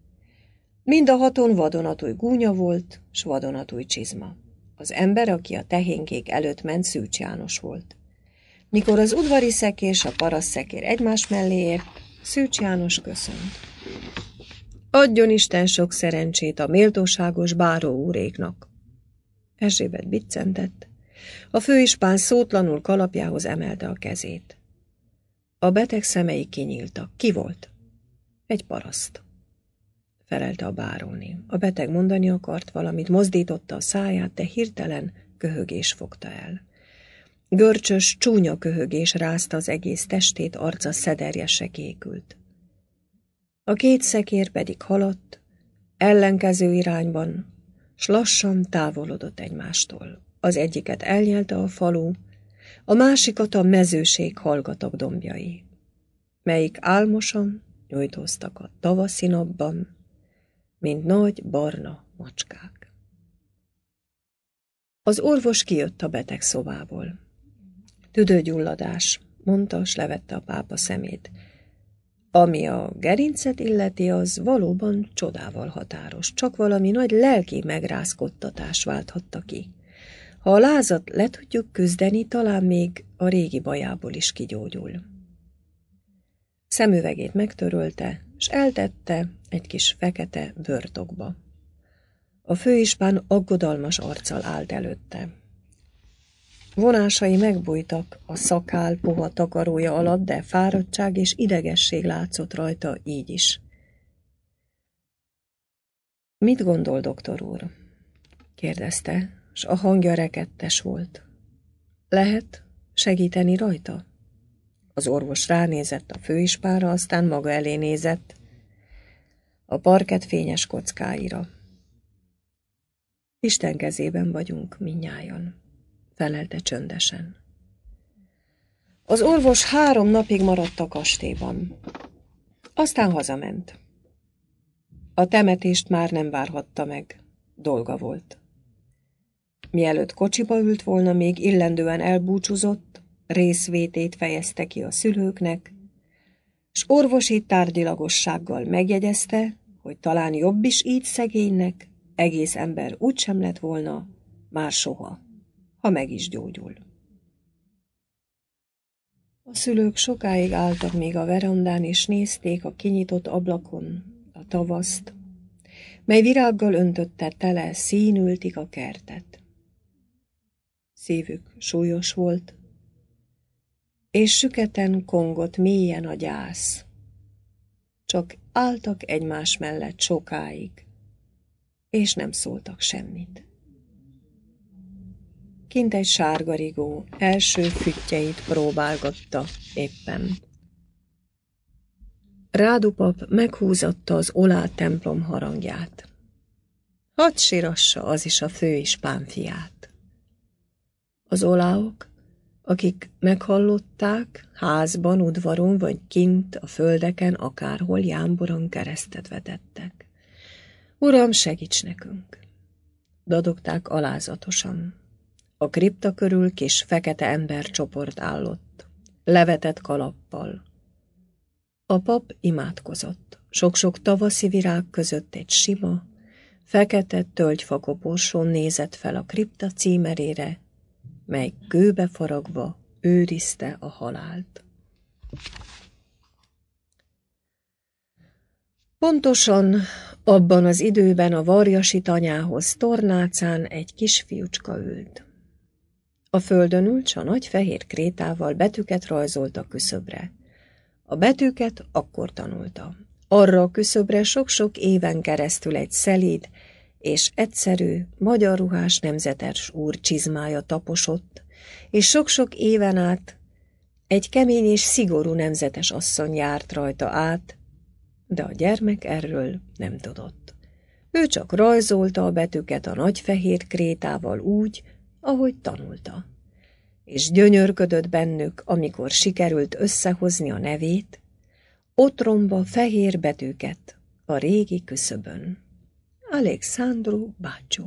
[SPEAKER 1] Mind a haton vadonatúj gúnya volt, s vadonatúj csizma. Az ember, aki a tehénkék előtt ment, Szűcs János volt. Mikor az udvari szekér és a paraszt szekér egymás mellé ért, Szűcs János köszönt. Adjon Isten sok szerencsét a méltóságos báró úréknak. Erzsébet biccentett. A főispán szótlanul kalapjához emelte a kezét. A beteg szemei kinyíltak. Ki volt? Egy paraszt. Felelte a báróni. A beteg mondani akart valamit, mozdította a száját, de hirtelen köhögés fogta el. Görcsös, csúnya köhögés rázta az egész testét, arca szederje se kékült. A két szekér pedig haladt, ellenkező irányban, s lassan távolodott egymástól. Az egyiket elnyelte a falu, a másikat a mezőség hallgatok dombjai, melyik álmosan nyújtóztak a tavaszi napban, mint nagy barna macskák. Az orvos kijött a beteg szobából. Tüdőgyulladás, mondta, s levette a pápa szemét. Ami a gerincet illeti, az valóban csodával határos, csak valami nagy lelki megrázkodtatás válthatta ki. Ha a lázat le tudjuk küzdeni, talán még a régi bajából is kigyógyul. Szemüvegét megtörölte, s eltette egy kis fekete börtokba. A főispán aggodalmas arccal állt előtte. Vonásai megbújtak a szakál puha takarója alatt, de fáradtság és idegesség látszott rajta így is. Mit gondol, doktor úr? kérdezte, s a hangja rekettes volt. Lehet segíteni rajta? Az orvos ránézett a főispára, aztán maga elé nézett, a parket fényes kockáira. Isten kezében vagyunk minnyájan felelte csöndesen. Az orvos három napig maradt a kastélyban. Aztán hazament. A temetést már nem várhatta meg. Dolga volt. Mielőtt kocsiba ült volna, még illendően elbúcsúzott, részvétét fejezte ki a szülőknek, s orvosi tárgyilagossággal megjegyezte, hogy talán jobb is így szegénynek, egész ember úgysem lett volna, már soha ha meg is gyógyul. A szülők sokáig álltak még a verandán, és nézték a kinyitott ablakon a tavaszt, mely virággal öntötte tele, színültik a kertet. Szívük súlyos volt, és süketen kongott mélyen a gyász. Csak álltak egymás mellett sokáig, és nem szóltak semmit. Kint egy sárgarigó első füttyeit próbálgatta éppen. Rádupap meghúzatta az olá templom harangját. Hadd sirassa az is a fő ispán fiát. Az oláok, akik meghallották, házban, udvaron vagy kint, a földeken, akárhol jámboron keresztet vetettek. Uram, segíts nekünk! Dadogták alázatosan. A kripta körül kis fekete embercsoport állott, levetett kalappal. A pap imádkozott. Sok-sok tavaszi virág között egy sima, fekete tölgyfakoporsón nézett fel a kripta címerére, mely kőbe faragva őrizte a halált. Pontosan abban az időben a varjasi tanyához tornácán egy kis fiúcska ült. A földön ült, s a nagy fehér krétával betűket rajzolt a küszöbre. A betűket akkor tanulta. Arra a küszöbre sok-sok éven keresztül egy szelíd és egyszerű, magyar ruhás nemzetes úr csizmája taposott, és sok-sok éven át egy kemény és szigorú nemzetes asszony járt rajta át, de a gyermek erről nem tudott. Ő csak rajzolta a betűket a nagy fehér krétával úgy, ahogy tanulta. És gyönyörködött bennük, amikor sikerült összehozni a nevét, otromba fehér betűket a régi küszöbön. Alexandru bácsú.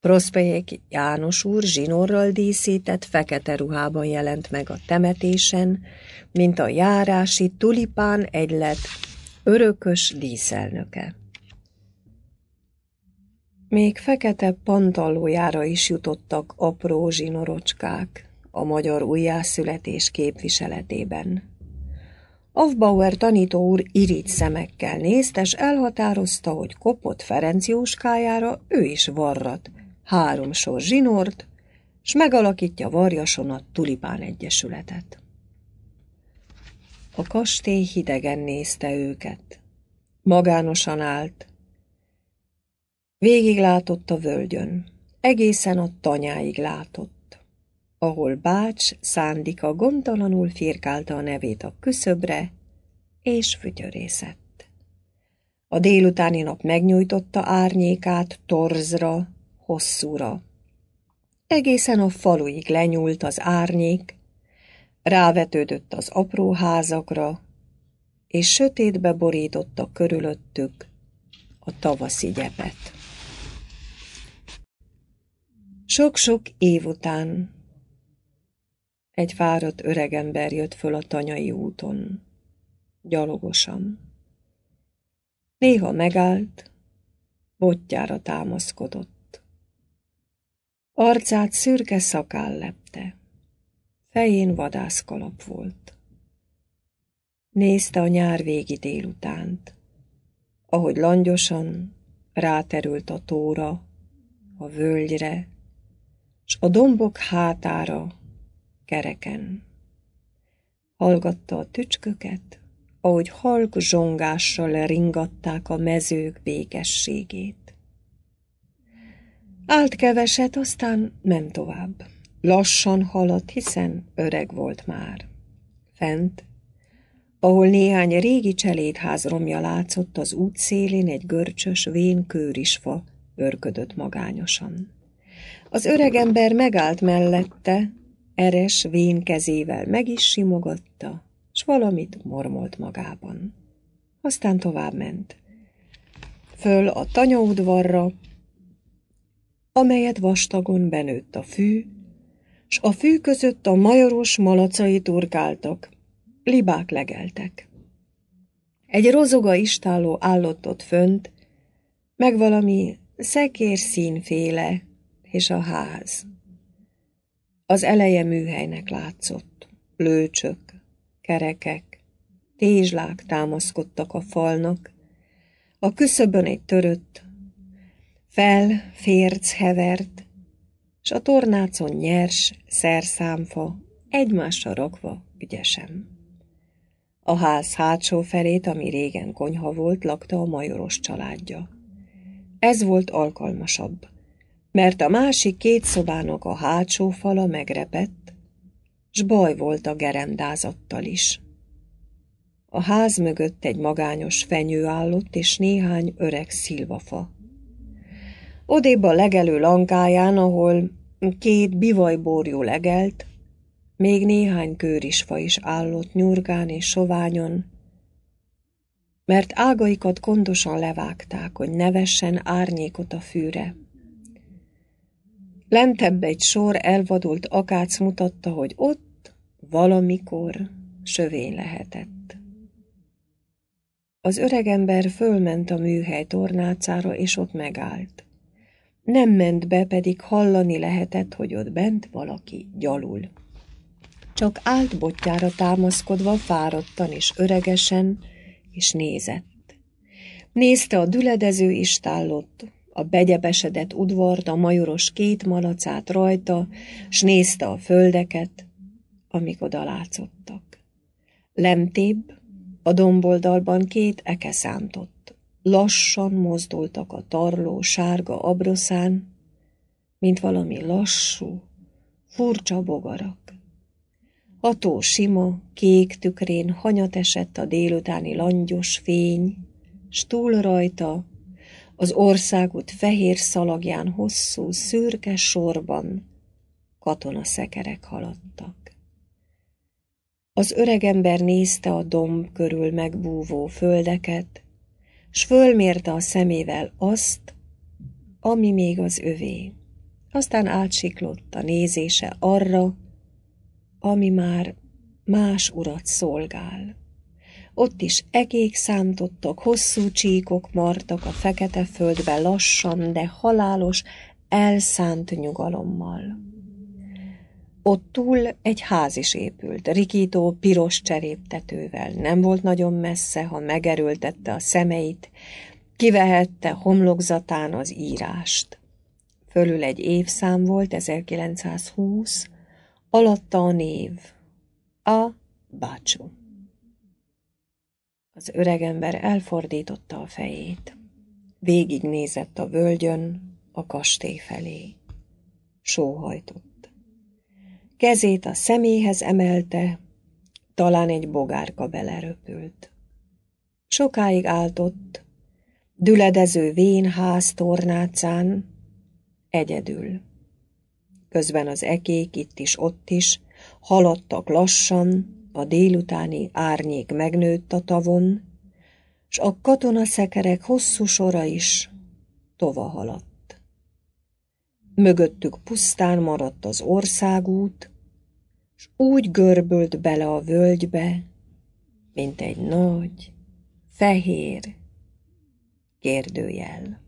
[SPEAKER 1] Proszpejék János úr zsinorral díszített fekete ruhában jelent meg a temetésen, mint a járási tulipán egylet örökös díszelnöke. Még fekete pantallójára is jutottak apró zsinorocskák a magyar újjászületés képviseletében. Avbauer tanító úr irigy szemekkel nézte, és elhatározta, hogy kopott Ferenc Jóskájára ő is varrat, három sor zsinort, s megalakítja Varjason a Tulipán Egyesületet. A kastély hidegen nézte őket. Magánosan állt, látott a völgyön, egészen a tanyáig látott, ahol bács szándika gondtalanul firkálta a nevét a küszöbre, és fütyörészett. A délutáni nap megnyújtotta árnyékát torzra, hosszúra. Egészen a faluig lenyúlt az árnyék, rávetődött az apró házakra, és sötétbe borította körülöttük a tavaszi gyepet. Sok-sok év után egy fáradt öregember jött föl a tanyai úton. Gyalogosan. Néha megállt, botjára támaszkodott. Arcát szürke szakáll lepte. Fején vadászkalap volt. Nézte a nyár végi délutánt, ahogy langyosan ráterült a tóra, a völgyre, s a dombok hátára, kereken. Hallgatta a tücsköket, ahogy halk zsongással ringatták a mezők békességét. Állt keveset, aztán ment tovább. Lassan haladt, hiszen öreg volt már. Fent, ahol néhány régi cselédház romja látszott, az út szélén egy görcsös vén kőrisfa örködött magányosan. Az öregember megállt mellette, eres, vén kezével meg is simogatta, s valamit mormolt magában. Aztán tovább ment. Föl a tanyaudvarra, amelyet vastagon benőtt a fű, s a fű között a majoros malacai turkáltak, libák legeltek. Egy rozoga istáló állott ott fönt, meg valami szekér színféle, és a ház. Az eleje műhelynek látszott. Lőcsök, kerekek, tézslák támaszkodtak a falnak, a küszöbön egy törött, fel, férc hevert, s a tornácon nyers, szerszámfa, egymásra rakva ügyesen. A ház hátsó felét, ami régen konyha volt, lakta a majoros családja. Ez volt alkalmasabb mert a másik két szobának a hátsó fala megrepett, s baj volt a gerendázattal is. A ház mögött egy magányos fenyő állott, és néhány öreg szilvafa. Odébb a legelő lankáján, ahol két bivajborjú legelt, még néhány kőrisfa is állott nyurgán és soványon, mert ágaikat gondosan levágták, hogy ne árnyékot a fűre. Lentebb egy sor elvadult akác mutatta, hogy ott valamikor sövény lehetett. Az öregember fölment a műhely tornácára, és ott megállt. Nem ment be, pedig hallani lehetett, hogy ott bent valaki gyalul. Csak állt botjára támaszkodva, fáradtan és öregesen, és nézett. Nézte a düledező istállott, a begyebesedett udvart, a majoros két malacát rajta, s nézte a földeket, amik oda látszottak. Lemtébb, a domboldalban két eke szántott. Lassan mozdultak a tarló sárga abroszán, mint valami lassú, furcsa bogarak. A tó sima, kék tükrén hanyat esett a délutáni langyos fény, stúl rajta az országút fehér szalagján hosszú, szürke sorban katonaszekerek haladtak. Az öregember nézte a domb körül megbúvó földeket, s fölmérte a szemével azt, ami még az övé. Aztán átsiklott a nézése arra, ami már más urat szolgál. Ott is egék számtottak, hosszú csíkok martak a fekete földbe lassan, de halálos, elszánt nyugalommal. Ott túl egy ház is épült, rikító piros cseréptetővel, nem volt nagyon messze, ha megerültette a szemeit, kivehette homlokzatán az írást. Fölül egy évszám volt, 1920, alatta a név, a bácsunk. Az öregember elfordította a fejét. Végignézett a völgyön, a kastély felé. Sóhajtott. Kezét a szeméhez emelte, talán egy bogárka beleröpült. Sokáig áltott, düledező vénház tornácán, egyedül. Közben az ekék itt is, ott is, haladtak lassan, a délutáni árnyék megnőtt a tavon, s a katonaszekerek hosszú sora is tova haladt. Mögöttük pusztán maradt az országút, s úgy görbült bele a völgybe, mint egy nagy, fehér kérdőjel.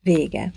[SPEAKER 1] Vége.